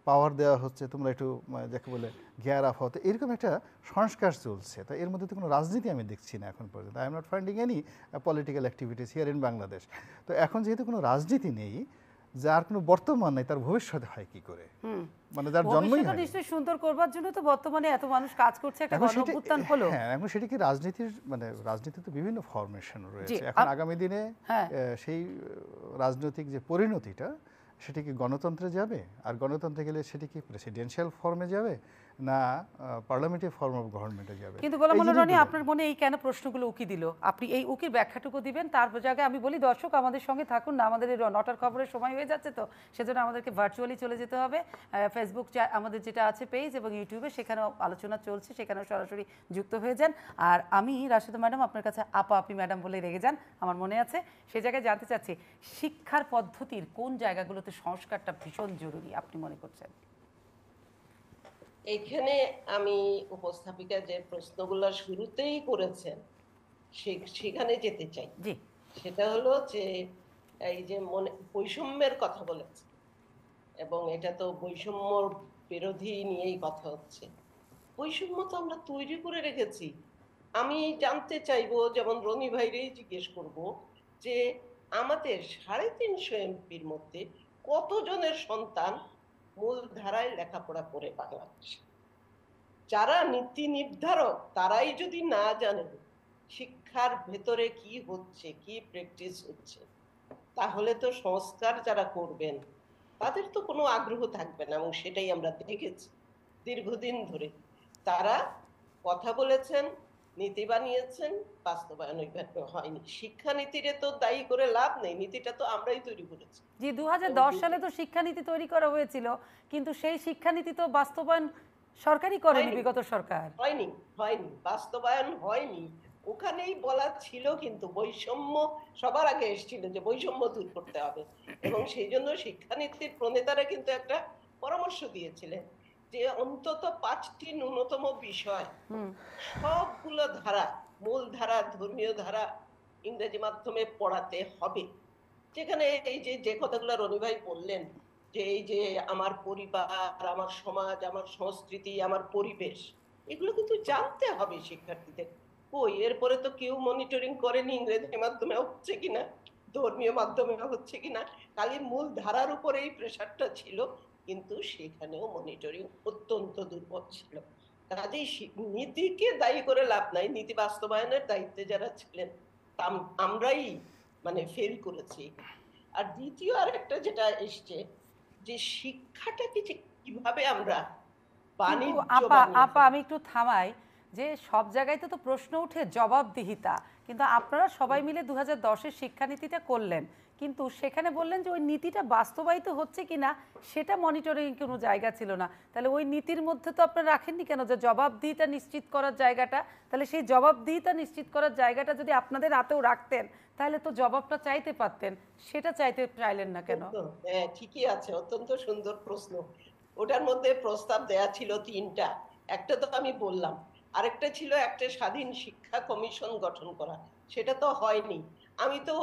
পাওয়ার দেওয়া হচ্ছে তোমরা একটু যাকে বলে গেয়ার আপ হতে এরকম একটা সংস্কার চলছে তা এর মধ্যে তো কোনো রাজনীতি আমি দেখছি না এখন পর্যন্ত I am not finding any political activities here in Bangladesh তো এখন যেহেতু কোনো রাজনীতি নেই যার কোনো বর্তমান নাই তার ভবিষ্যৎ হয় কি করে মানে যার জন্মই হয় নিশ্চয়ই সুন্দর করবার জন্য তো বর্তমানে এত মানুষ কাজ করছে একটা গণঅভ্যুত্থান হলো হ্যাঁ এখন সেটা কি রাজনীতির মানে রাজনীতি তো বিভিন্ন ফরমেশন রয়েছে এখন আগামী দিনে হ্যাঁ। সেই রাজনৈতিক যে পরিণতিটা সেটা কি গণতন্ত্রে যাবে আর গণতন্ত্রে গেলে সেটা কি প্রেসিডেন্সিয়াল ফর্মে যাবে না পার্লামেন্টারি ফর্ম অফ গভর্নমেন্টে যাবে কিন্তু গোলাম রনি আপনার মনে এই কেন প্রশ্নগুলো উকি দিল আপনি এই উকির ব্যাখ্যাটুকু দিবেন তার জায়গায় আমি বলি দর্শক আমাদের সঙ্গে থাকুন না আমাদের এই নটার খবরের সময় হয়ে যাচ্ছে তো সেজন্য আমাদেরকে ভার্চুয়ালি চলে যেতে হবে ফেসবুক আমাদের যেটা আছে পেজ এবং ইউটিউবে সেখানেও আলোচনা চলছে সেখানেও সরাসরি যুক্ত হয়ে যান আর আমি রাশেদা ম্যাডাম আপনার কাছে আপা আপি ম্যাডাম বলে রেগে যান আমার মনে আছে সে জায়গায় জানতে চাচ্ছি শিক্ষার পদ্ধতির কোন জায়গাগুলোতে সংস্কারটা ভীষণ জরুরি আপনি মনে করছেন এখানে আমি উপস্থাপিকা যে প্রশ্নগুলো শুরুতেই করেছেন সেখানে যেতে চাই সেটা হলো যে এই যে মনে বৈষম্যের কথা বলেছে এবং এটা তো বৈষম্য বিরোধী নিয়েই কথা হচ্ছে বৈষম্য তো আমরা তৈরি করে রেখেছি আমি জানতে চাইবো যেমন রনি ভাইরেই জিজ্ঞেস করব যে আমাদের সাড়ে তিনশো এমপির মধ্যে কতজনের সন্তান মূল ধারায় লেখাপড়া করে বাংলাদেশ যারা নীতি নির্ধারক তারাই যদি না জানেন শিক্ষার ভেতরে কি হচ্ছে কি প্র্যাকটিস হচ্ছে তাহলে তো সংস্কার যারা করবেন তাদের তো কোনো আগ্রহ থাকবে না এবং সেটাই আমরা দেখেছি দীর্ঘদিন ধরে তারা কথা বলেছেন নীতি বানিয়েছেন বাস্তবায়ন ওইভাবে হয়নি শিক্ষানীতিরে তো দায়ী করে লাভ নেই নীতিটা তো আমরাই তৈরি করেছি জি দু সালে তো নীতি তৈরি করা হয়েছিল কিন্তু সেই নীতি তো বাস্তবায়ন সরকারই করেনি বিগত সরকার হয়নি হয়নি বাস্তবায়ন হয়নি ওখানেই বলা ছিল কিন্তু বৈষম্য সবার আগে এসেছিল যে বৈষম্য দূর করতে হবে এবং সেই জন্য শিক্ষানীতির প্রণেতারা কিন্তু একটা পরামর্শ দিয়েছিলেন যে অন্তত পাঁচটি ন্যূনতম বিষয় সবগুলো ধারা মূল ধারা ধর্মীয় ধারা ইংরেজি মাধ্যমে পড়াতে হবে যেখানে এই যে যে কথাগুলো রনিভাই বললেন যে এই যে আমার পরিবার আমার সমাজ আমার সংস্কৃতি আমার পরিবেশ এগুলো কিন্তু জানতে হবে শিক্ষার্থীদের কই এরপরে তো কেউ মনিটরিং করেনি ইংরেজি মাধ্যমে হচ্ছে কিনা ধর্মীয় মাধ্যমে হচ্ছে কিনা খালি মূল ধারার উপরেই প্রেশারটা ছিল কিন্তু সেখানেও মনিটরিং অত্যন্ত দুর্বল ছিল কাজেই নীতিকে দায়ী করে লাভ নাই নীতি বাস্তবায়নের দায়িত্বে যারা ছিলেন আমরাই মানে ফেল করেছি আর দ্বিতীয় আর একটা যেটা এসছে যে শিক্ষাটাকে যে কিভাবে আমরা আপা আপা আমি একটু থামাই যে সব জায়গায় তো প্রশ্ন উঠে জবাবদিহিতা কিন্তু আপনারা সবাই মিলে দু হাজার দশের শিক্ষানীতিটা করলেন কিন্তু সেখানে বললেন যে ওই নীতিটা বাস্তবায়িত হচ্ছে কি না সেটা মনিটরিং কোনো জায়গা ছিল না তাহলে ওই নীতির মধ্যে তো আপনারা রাখেননি কেন যে জবাবদিহিতা নিশ্চিত করার জায়গাটা তাহলে সেই জবাবদিহিতা নিশ্চিত করার জায়গাটা যদি আপনাদের হাতেও রাখতেন তাহলে তো জবাবটা চাইতে পারতেন সেটা চাইতে চাইলেন না কেন হ্যাঁ ঠিকই আছে অত্যন্ত সুন্দর প্রশ্ন ওটার মধ্যে প্রস্তাব দেয়া ছিল তিনটা একটা তো আমি বললাম আরেকটা ছিল একটা স্বাধীন শিক্ষা কমিশন গঠন করা সেটা তো হয়নি আমি তো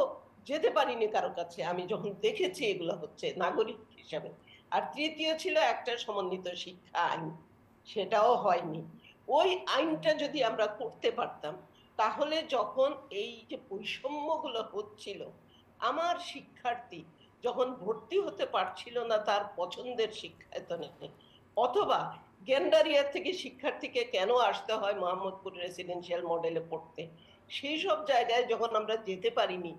যেতে পারিনি কারো কাছে আমি যখন দেখেছি এগুলো হচ্ছে নাগরিক হিসাবে আর তৃতীয় ছিল একটা সমন্বিত শিক্ষা আইন সেটাও হয়নি ওই আইনটা যদি আমরা করতে পারতাম তাহলে যখন এই যে বৈষম্যগুলো হচ্ছিল আমার শিক্ষার্থী যখন ভর্তি হতে পারছিল না তার পছন্দের শিক্ষায়তনে অথবা গেন্ডারিয়া থেকে শিক্ষার্থীকে কেন আসতে হয় মোহাম্মদপুর রেসিডেন্সিয়াল মডেলে পড়তে সেই সব জায়গায় যখন আমরা যেতে পারিনি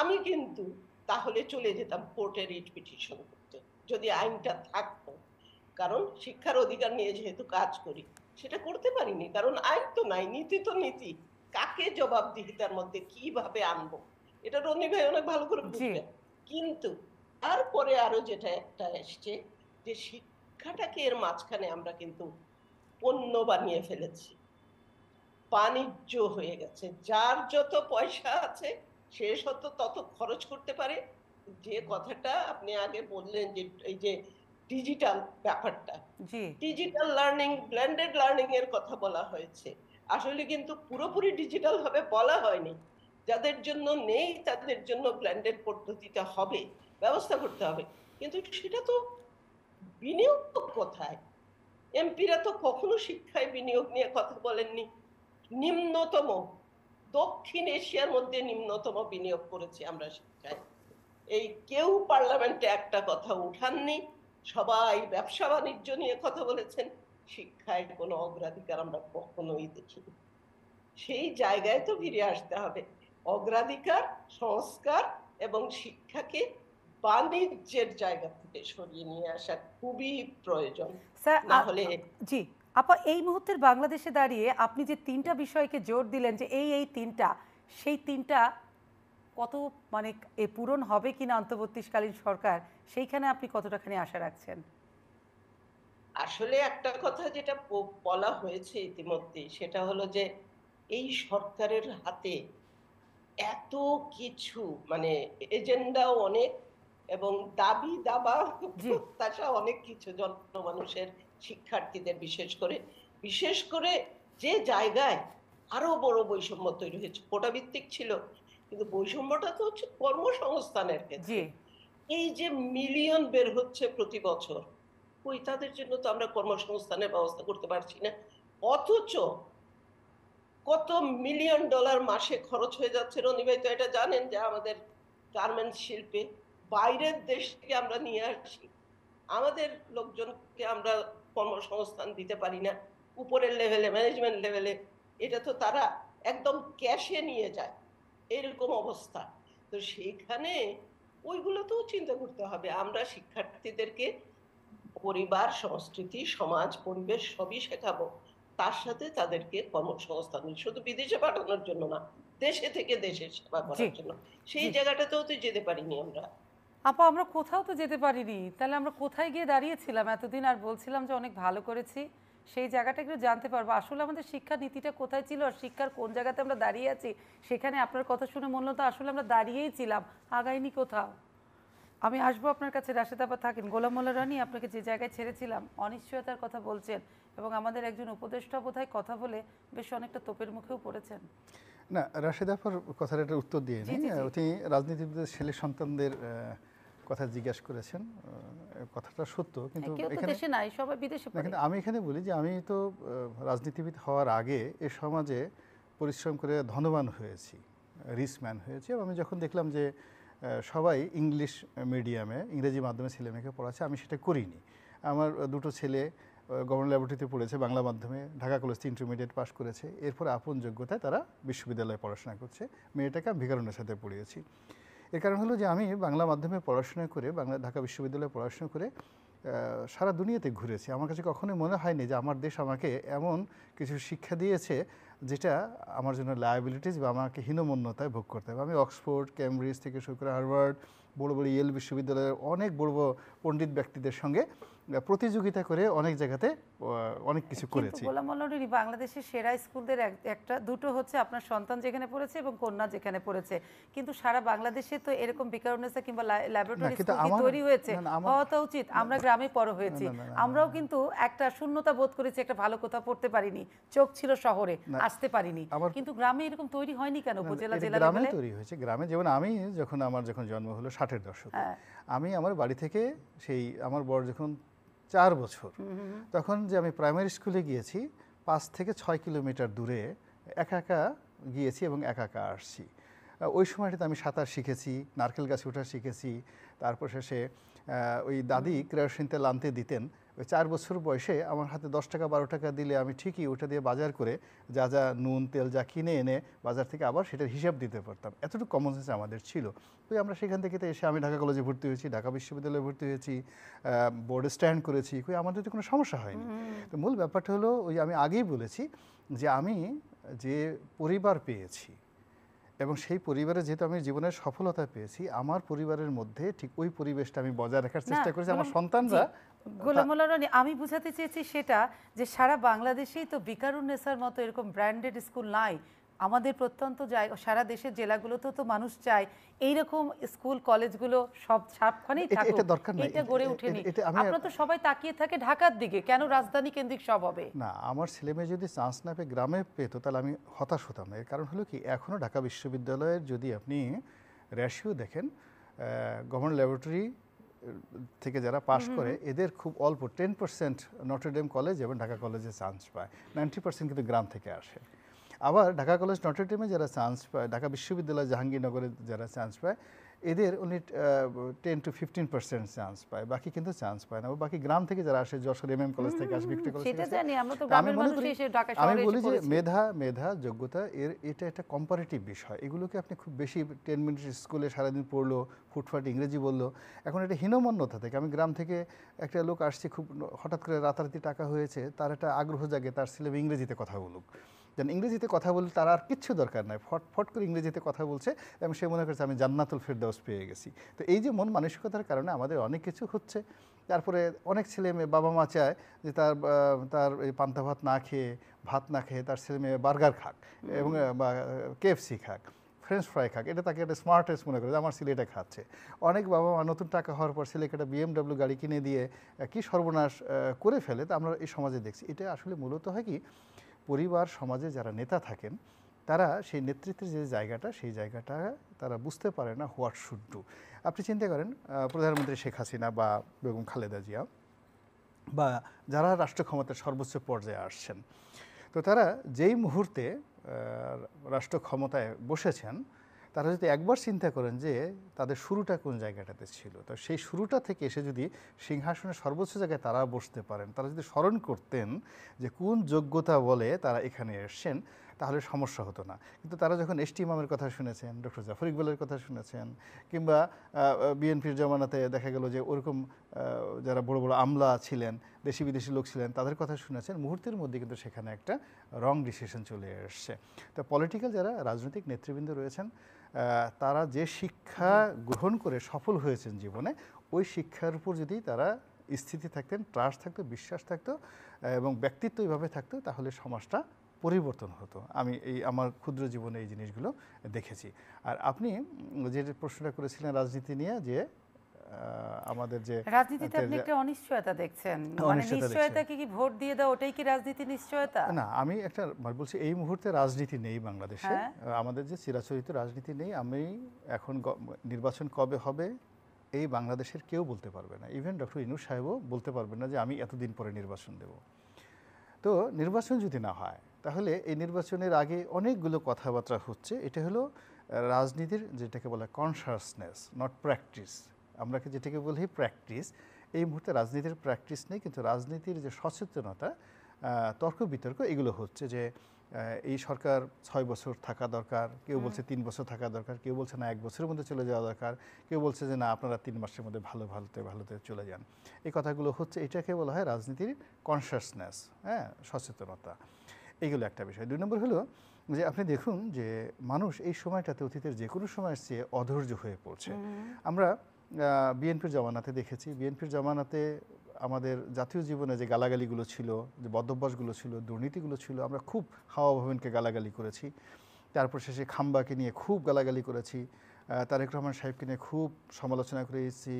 আমি কিন্তু তাহলে চলে যেতাম কোর্টে রিট পিটিশন করতে যদি আইনটা থাকতো কারণ শিক্ষার অধিকার নিয়ে যেহেতু কাজ করি সেটা করতে পারিনি কারণ আইন তো নাই নীতি তো নীতি কাকে জবাবদিহিতার মধ্যে কিভাবে আনবো এটা রনি ভাই অনেক ভালো করে বুঝবে কিন্তু তারপরে আরো যেটা একটা এসছে যে শিক্ষাটাকে এর মাঝখানে আমরা কিন্তু পণ্য বানিয়ে ফেলেছি বাণিজ্য হয়ে গেছে যার যত পয়সা আছে শেষত তত খরচ করতে পারে যে কথাটা আপনি আগে বললেন যে এই যে ডিজিটাল ব্যাপারটা ডিজিটাল লার্নিং ব্ল্যান্ডেড লার্নিং এর কথা বলা হয়েছে আসলে কিন্তু পুরোপুরি ডিজিটাল হবে বলা হয়নি যাদের জন্য নেই তাদের জন্য ব্ল্যান্ডেড পদ্ধতিটা হবে ব্যবস্থা করতে হবে কিন্তু সেটা তো বিনিয়োগ কোথায় এমপিরা তো কখনো শিক্ষায় বিনিয়োগ নিয়ে কথা বলেননি নিম্নতম দক্ষিণ এশিয়ার মধ্যে নিম্নতম বিনিয়োগ করেছি আমরা শিক্ষায় এই কেউ পার্লামেন্টে একটা কথা উঠাননি সবাই ব্যবসা বাণিজ্য নিয়ে কথা বলেছেন শিক্ষায় কোনো অগ্রাধিকার আমরা কখনোই দেখিনি সেই জায়গায় তো ফিরে আসতে হবে অগ্রাধিকার সংস্কার এবং শিক্ষাকে বাণিজ্যের জায়গা থেকে সরিয়ে নিয়ে আসা খুবই প্রয়োজন হলে জি আপা এই মুহূর্তের বাংলাদেশে দাঁড়িয়ে আপনি যে তিনটা বিষয়কে জোর দিলেন যে এই এই তিনটা সেই তিনটা কত মানে এ পূরণ হবে কিনা অন্তর্বর্তীকালীন সরকার সেইখানে আপনি কতটাখানি আশা রাখছেন আসলে একটা কথা যেটা বলা হয়েছে ইতিমধ্যে সেটা হলো যে এই সরকারের হাতে এত কিছু মানে এজেন্ডাও অনেক এবং দাবি দাবা প্রত্যাশা অনেক কিছু মানুষের শিক্ষার্থীদের বিশেষ করে বিশেষ করে যে জায়গায় আরও বড় বৈষম্য তৈরি হয়েছে কোটাভিত্তিক ছিল কিন্তু বৈষম্যটা তো হচ্ছে কর্মসংস্থানের ক্ষেত্রে এই যে মিলিয়ন বের হচ্ছে প্রতি বছর ওই তাদের জন্য তো আমরা কর্মসংস্থানের ব্যবস্থা করতে পারছি না অথচ কত মিলিয়ন ডলার মাসে খরচ হয়ে যাচ্ছে রনিভাই তো এটা জানেন যে আমাদের গার্মেন্টস শিল্পে বাইরের দেশ থেকে আমরা নিয়ে আসছি আমাদের লোকজনকে আমরা কর্মসংস্থান দিতে পারি না উপরের লেভেলে ম্যানেজমেন্ট লেভেলে এটা তো তারা একদম ক্যাশে নিয়ে যায় এরকম অবস্থা তো সেইখানে ওইগুলো তো চিন্তা করতে হবে আমরা শিক্ষার্থীদেরকে পরিবার সংস্কৃতি সমাজ পরিবেশ সবই শেখাবো তার সাথে তাদেরকে কর্মসংস্থান শুধু বিদেশে পাঠানোর জন্য না দেশে থেকে দেশে সেবা করার জন্য সেই জায়গাটাতেও তো যেতে পারিনি আমরা আপা আমরা কোথাও তো যেতে পারিনি তাহলে আমরা কোথায় গিয়ে দাঁড়িয়েছিলাম এতদিন আর বলছিলাম যে অনেক ভালো করেছি সেই জায়গাটা একটু জানতে পারবো আসলে আমাদের শিক্ষা নীতিটা কোথায় ছিল আর শিক্ষার কোন জায়গাতে আমরা দাঁড়িয়ে আছি সেখানে আপনার কথা শুনে মনে হতো আসলে আমরা দাঁড়িয়েই ছিলাম আগাইনি কোথাও আমি আসবো আপনার কাছে রাশেদ আপা থাকেন গোলাম মোল্লা রানী আপনাকে যে জায়গায় ছেড়েছিলাম অনিশ্চয়তার কথা বলছেন এবং আমাদের একজন উপদেষ্টা বোধহয় কথা বলে বেশ অনেকটা তোপের মুখেও পড়েছেন না রাশেদ আপার কথার একটা উত্তর দিয়ে তিনি রাজনীতিবিদের ছেলে সন্তানদের কথা জিজ্ঞেস করেছেন কথাটা সত্য কিন্তু হ্যাঁ, দেশে নাই সবাই বিদেশে কিন্তু আমি এখানে বলি যে আমি তো রাজনীতিবিদ হওয়ার আগে এ সমাজে পরিশ্রম করে ধনবান হয়েছি ম্যান হয়েছি এবং আমি যখন দেখলাম যে সবাই ইংলিশ মিডিয়ামে ইংরেজি মাধ্যমে ছেলে মেয়েকে পড়াচ্ছে আমি সেটা করিনি আমার দুটো ছেলে গভর্নমেন্ট ল্যাবরেটরিতে পড়েছে বাংলা মাধ্যমে ঢাকা কলেজ থেকে ইন্টারমিডিয়েট পাশ করেছে এরপর আপন যোগ্যতায় তারা বিশ্ববিদ্যালয়ে পড়াশোনা করছে মেয়েটাকে আমি ভিকারণের সাথে পড়িয়েছি এর কারণ হলো যে আমি বাংলা মাধ্যমে পড়াশোনা করে বাংলা ঢাকা বিশ্ববিদ্যালয়ে পড়াশোনা করে সারা দুনিয়াতে ঘুরেছি আমার কাছে কখনোই মনে হয়নি যে আমার দেশ আমাকে এমন কিছু শিক্ষা দিয়েছে যেটা আমার জন্য লায়াবিলিটিস বা আমাকে হীনমন্যতায় ভোগ করতে হবে আমি অক্সফোর্ড ক্যামব্রিজ থেকে শুরু করে হারভার্ড বড় বড় ইয়েল বিশ্ববিদ্যালয়ের অনেক বড় বড় পণ্ডিত ব্যক্তিদের সঙ্গে প্রতিযোগিতা করে অনেক জায়গাতে অনেক কিছু করেছি গোলাম মোল্লা বাংলাদেশের সেরা স্কুলদের একটা দুটো হচ্ছে আপনার সন্তান যেখানে পড়েছে এবং কন্যা যেখানে পড়েছে কিন্তু সারা বাংলাদেশে তো এরকম বিকারণেসা কিংবা ল্যাবরেটরি স্কুল তৈরি হয়েছে হওয়াটা উচিত আমরা গ্রামে পড়ো হয়েছি আমরাও কিন্তু একটা শূন্যতা বোধ করেছি একটা ভালো কোথাও পড়তে পারিনি চোখ ছিল শহরে আসতে পারিনি কিন্তু গ্রামে এরকম তৈরি হয়নি কেন উপজেলা জেলা গ্রামে তৈরি হয়েছে গ্রামে যেমন আমি যখন আমার যখন জন্ম হলো ষাটের দশকে হ্যাঁ। আমি আমার বাড়ি থেকে সেই আমার বড় যখন চার বছর তখন যে আমি প্রাইমারি স্কুলে গিয়েছি পাঁচ থেকে ছয় কিলোমিটার দূরে একা একা গিয়েছি এবং একা একা আসছি ওই সময়টাতে আমি সাঁতার শিখেছি নারকেল গাছে ওঠা শিখেছি তারপর শেষে ওই দাদি কেরোসিন লানতে দিতেন ওই চার বছর বয়সে আমার হাতে দশ টাকা বারো টাকা দিলে আমি ঠিকই ওটা দিয়ে বাজার করে যা যা নুন তেল যা কিনে এনে বাজার থেকে আবার সেটার হিসাব দিতে পারতাম এতটুকু কমন সেন্স আমাদের ছিল তো আমরা সেখান থেকে এসে আমি ঢাকা কলেজে ভর্তি হয়েছি ঢাকা বিশ্ববিদ্যালয়ে ভর্তি হয়েছি বোর্ডে স্ট্যান্ড করেছি কই আমাদের তো কোনো সমস্যা হয়নি তো মূল ব্যাপারটা হলো ওই আমি আগেই বলেছি যে আমি যে পরিবার পেয়েছি এবং সেই পরিবারে যেহেতু আমি জীবনের সফলতা পেয়েছি আমার পরিবারের মধ্যে ঠিক ওই পরিবেশটা আমি বজায় রাখার চেষ্টা করেছি আমার সন্তানরা গোলামুল্লানি আমি বুঝাতে চেয়েছি সেটা যে সারা বাংলাদেশেই তো বিকারুন্নেসার মতো এরকম ব্র্যান্ডেড স্কুল নাই আমাদের প্রত্যন্ত জায়গা সারা দেশের জেলাগুলোতেও তো মানুষ চায় এইরকম স্কুল কলেজগুলো সব ছাপখানেই থাকুক এটা দরকার নেই এটা গড়ে ওঠেনি আপনারা তো সবাই তাকিয়ে থাকে ঢাকার দিকে কেন রাজধানী কেন্দ্রিক সব হবে না আমার ছেলে মেয়ে যদি চান্স না পেয়ে গ্রামে পেতো তাহলে আমি হতাশ হতাম এর কারণ হলো কি এখনো ঢাকা বিশ্ববিদ্যালয়ের যদি আপনি রেশিও দেখেন গভর্নমেন্ট ল্যাবরেটরি থেকে যারা পাশ করে এদের খুব অল্প টেন পার্সেন্ট নটরডেম কলেজ এবং ঢাকা কলেজে চান্স পায় নাইনটি পার্সেন্ট কিন্তু গ্রাম থেকে আসে আবার ঢাকা কলেজ নটরডেমে যারা চান্স পায় ঢাকা বিশ্ববিদ্যালয় জাহাঙ্গীরনগরে যারা চান্স পায় এদের উনি ten to fifteen percent chance পায় বাকি কিন্তু চান্স পায় না বাকি গ্রাম থেকে যারা আসে যশোর এম এম কলেজ থেকে আসে কলেজ আমি আমি বলি যে মেধা মেধা যোগ্যতা এর এটা একটা কম্পারেটিভ বিষয় এগুলোকে আপনি খুব বেশি টেন মিনিট স্কুলে সারাদিন পড়লো ফুটফাট ইংরেজি বললো এখন এটা হীনমন্যতা থেকে আমি গ্রাম থেকে একটা লোক আসছে খুব হঠাৎ করে রাতারাতি টাকা হয়েছে তার একটা আগ্রহ জাগে তার ছেলে ইংরেজিতে কথা বলুক যেন ইংরেজিতে কথা বলতে তার আর কিচ্ছু দরকার নাই ফট ফট করে ইংরেজিতে কথা বলছে এবং সে মনে করছে আমি জান্নাতুল ফেরদাউস পেয়ে গেছি তো এই যে মন মানসিকতার কারণে আমাদের অনেক কিছু হচ্ছে তারপরে অনেক ছেলে মেয়ে বাবা মা চায় যে তার তার এই পান্তা ভাত না খেয়ে ভাত না খেয়ে তার ছেলে মেয়ে বার্গার খাক এবং বা কেএফসি খাক ফ্রেঞ্চ ফ্রাই খাক এটা তাকে একটা স্মার্টেস্ট মনে করে আমার ছেলে এটা খাচ্ছে অনেক বাবা মা নতুন টাকা হওয়ার পর ছেলেকে একটা বিএমডাব্লিউ গাড়ি কিনে দিয়ে কি সর্বনাশ করে ফেলে তা আমরা এই সমাজে দেখছি এটা আসলে মূলত হয় কি পরিবার সমাজে যারা নেতা থাকেন তারা সেই নেতৃত্বের যে জায়গাটা সেই জায়গাটা তারা বুঝতে পারে না হোয়াট শুড ডু আপনি চিন্তা করেন প্রধানমন্ত্রী শেখ হাসিনা বা বেগম খালেদা জিয়া বা যারা রাষ্ট্র ক্ষমতার সর্বোচ্চ পর্যায়ে আসছেন তো তারা যেই মুহূর্তে রাষ্ট্র ক্ষমতায় বসেছেন তারা যদি একবার চিন্তা করেন যে তাদের শুরুটা কোন জায়গাটাতে ছিল তো সেই শুরুটা থেকে এসে যদি সিংহাসনের সর্বোচ্চ জায়গায় তারা বসতে পারেন তারা যদি স্মরণ করতেন যে কোন যোগ্যতা বলে তারা এখানে এসছেন তাহলে সমস্যা হতো না কিন্তু তারা যখন এসটি ইমামের কথা শুনেছেন ডক্টর জাফর ইকবালের কথা শুনেছেন কিংবা বিএনপির জমানাতে দেখা গেল যে ওরকম যারা বড় বড় আমলা ছিলেন দেশি বিদেশি লোক ছিলেন তাদের কথা শুনেছেন মুহূর্তের মধ্যে কিন্তু সেখানে একটা রং ডিসিশন চলে এসছে তো পলিটিক্যাল যারা রাজনৈতিক নেতৃবৃন্দ রয়েছেন তারা যে শিক্ষা গ্রহণ করে সফল হয়েছেন জীবনে ওই শিক্ষার উপর যদি তারা স্থিতি থাকতেন ট্রাস্ট থাকতো বিশ্বাস থাকতো এবং ব্যক্তিত্ব এইভাবে থাকতো তাহলে সমাজটা পরিবর্তন হতো আমি এই আমার ক্ষুদ্র জীবনে এই জিনিসগুলো দেখেছি আর আপনি যে প্রশ্নটা করেছিলেন রাজনীতি নিয়ে যে আমাদের যে রাজনীতিতে আপনি একটা অনিশ্চয়তা দেখছেন মানে নিশ্চয়তা কি কি ভোট দিয়ে দাও ওটাই কি রাজনীতি নিশ্চয়তা না আমি একটা মানে বলছি এই মুহূর্তে রাজনীতি নেই বাংলাদেশে হ্যাঁ। আমাদের যে চিরাচরিত রাজনীতি নেই আমি এখন নির্বাচন কবে হবে এই বাংলাদেশের কেউ বলতে পারবে না ইভেন ডক্টর ইনু সাহেবও বলতে পারবে না যে আমি এতদিন পরে নির্বাচন দেব তো নির্বাচন যদি না হয় তাহলে এই নির্বাচনের আগে অনেকগুলো কথাবার্তা হচ্ছে এটা হলো রাজনীতির যেটাকে বলা কনসাসনেস নট প্র্যাকটিস আমরা যেটাকে বলি প্র্যাকটিস এই মুহূর্তে রাজনীতির প্র্যাকটিস নেই কিন্তু রাজনীতির যে সচেতনতা তর্ক বিতর্ক এগুলো হচ্ছে যে এই সরকার ছয় বছর থাকা দরকার কেউ বলছে তিন বছর থাকা দরকার কেউ বলছে না এক বছরের মধ্যে চলে যাওয়া দরকার কেউ বলছে যে না আপনারা তিন মাসের মধ্যে ভালো ভালোতে ভালোতে চলে যান এই কথাগুলো হচ্ছে এটাকে বলা হয় রাজনীতির কনসিয়াসনেস হ্যাঁ সচেতনতা এইগুলো একটা বিষয় দুই নম্বর হলো যে আপনি দেখুন যে মানুষ এই সময়টাতে অতীতের যে কোনো সময়ের চেয়ে অধৈর্য হয়ে পড়ছে আমরা বিএনপির জমানাতে দেখেছি বিএনপির জমানাতে আমাদের জাতীয় জীবনে যে গালাগালিগুলো ছিল যে বদভ্যাসগুলো ছিল দুর্নীতিগুলো ছিল আমরা খুব হাওয়া ভবনকে গালাগালি করেছি তারপর শেষে খাম্বাকে নিয়ে খুব গালাগালি করেছি তারেক রহমান সাহেবকে নিয়ে খুব সমালোচনা করেছি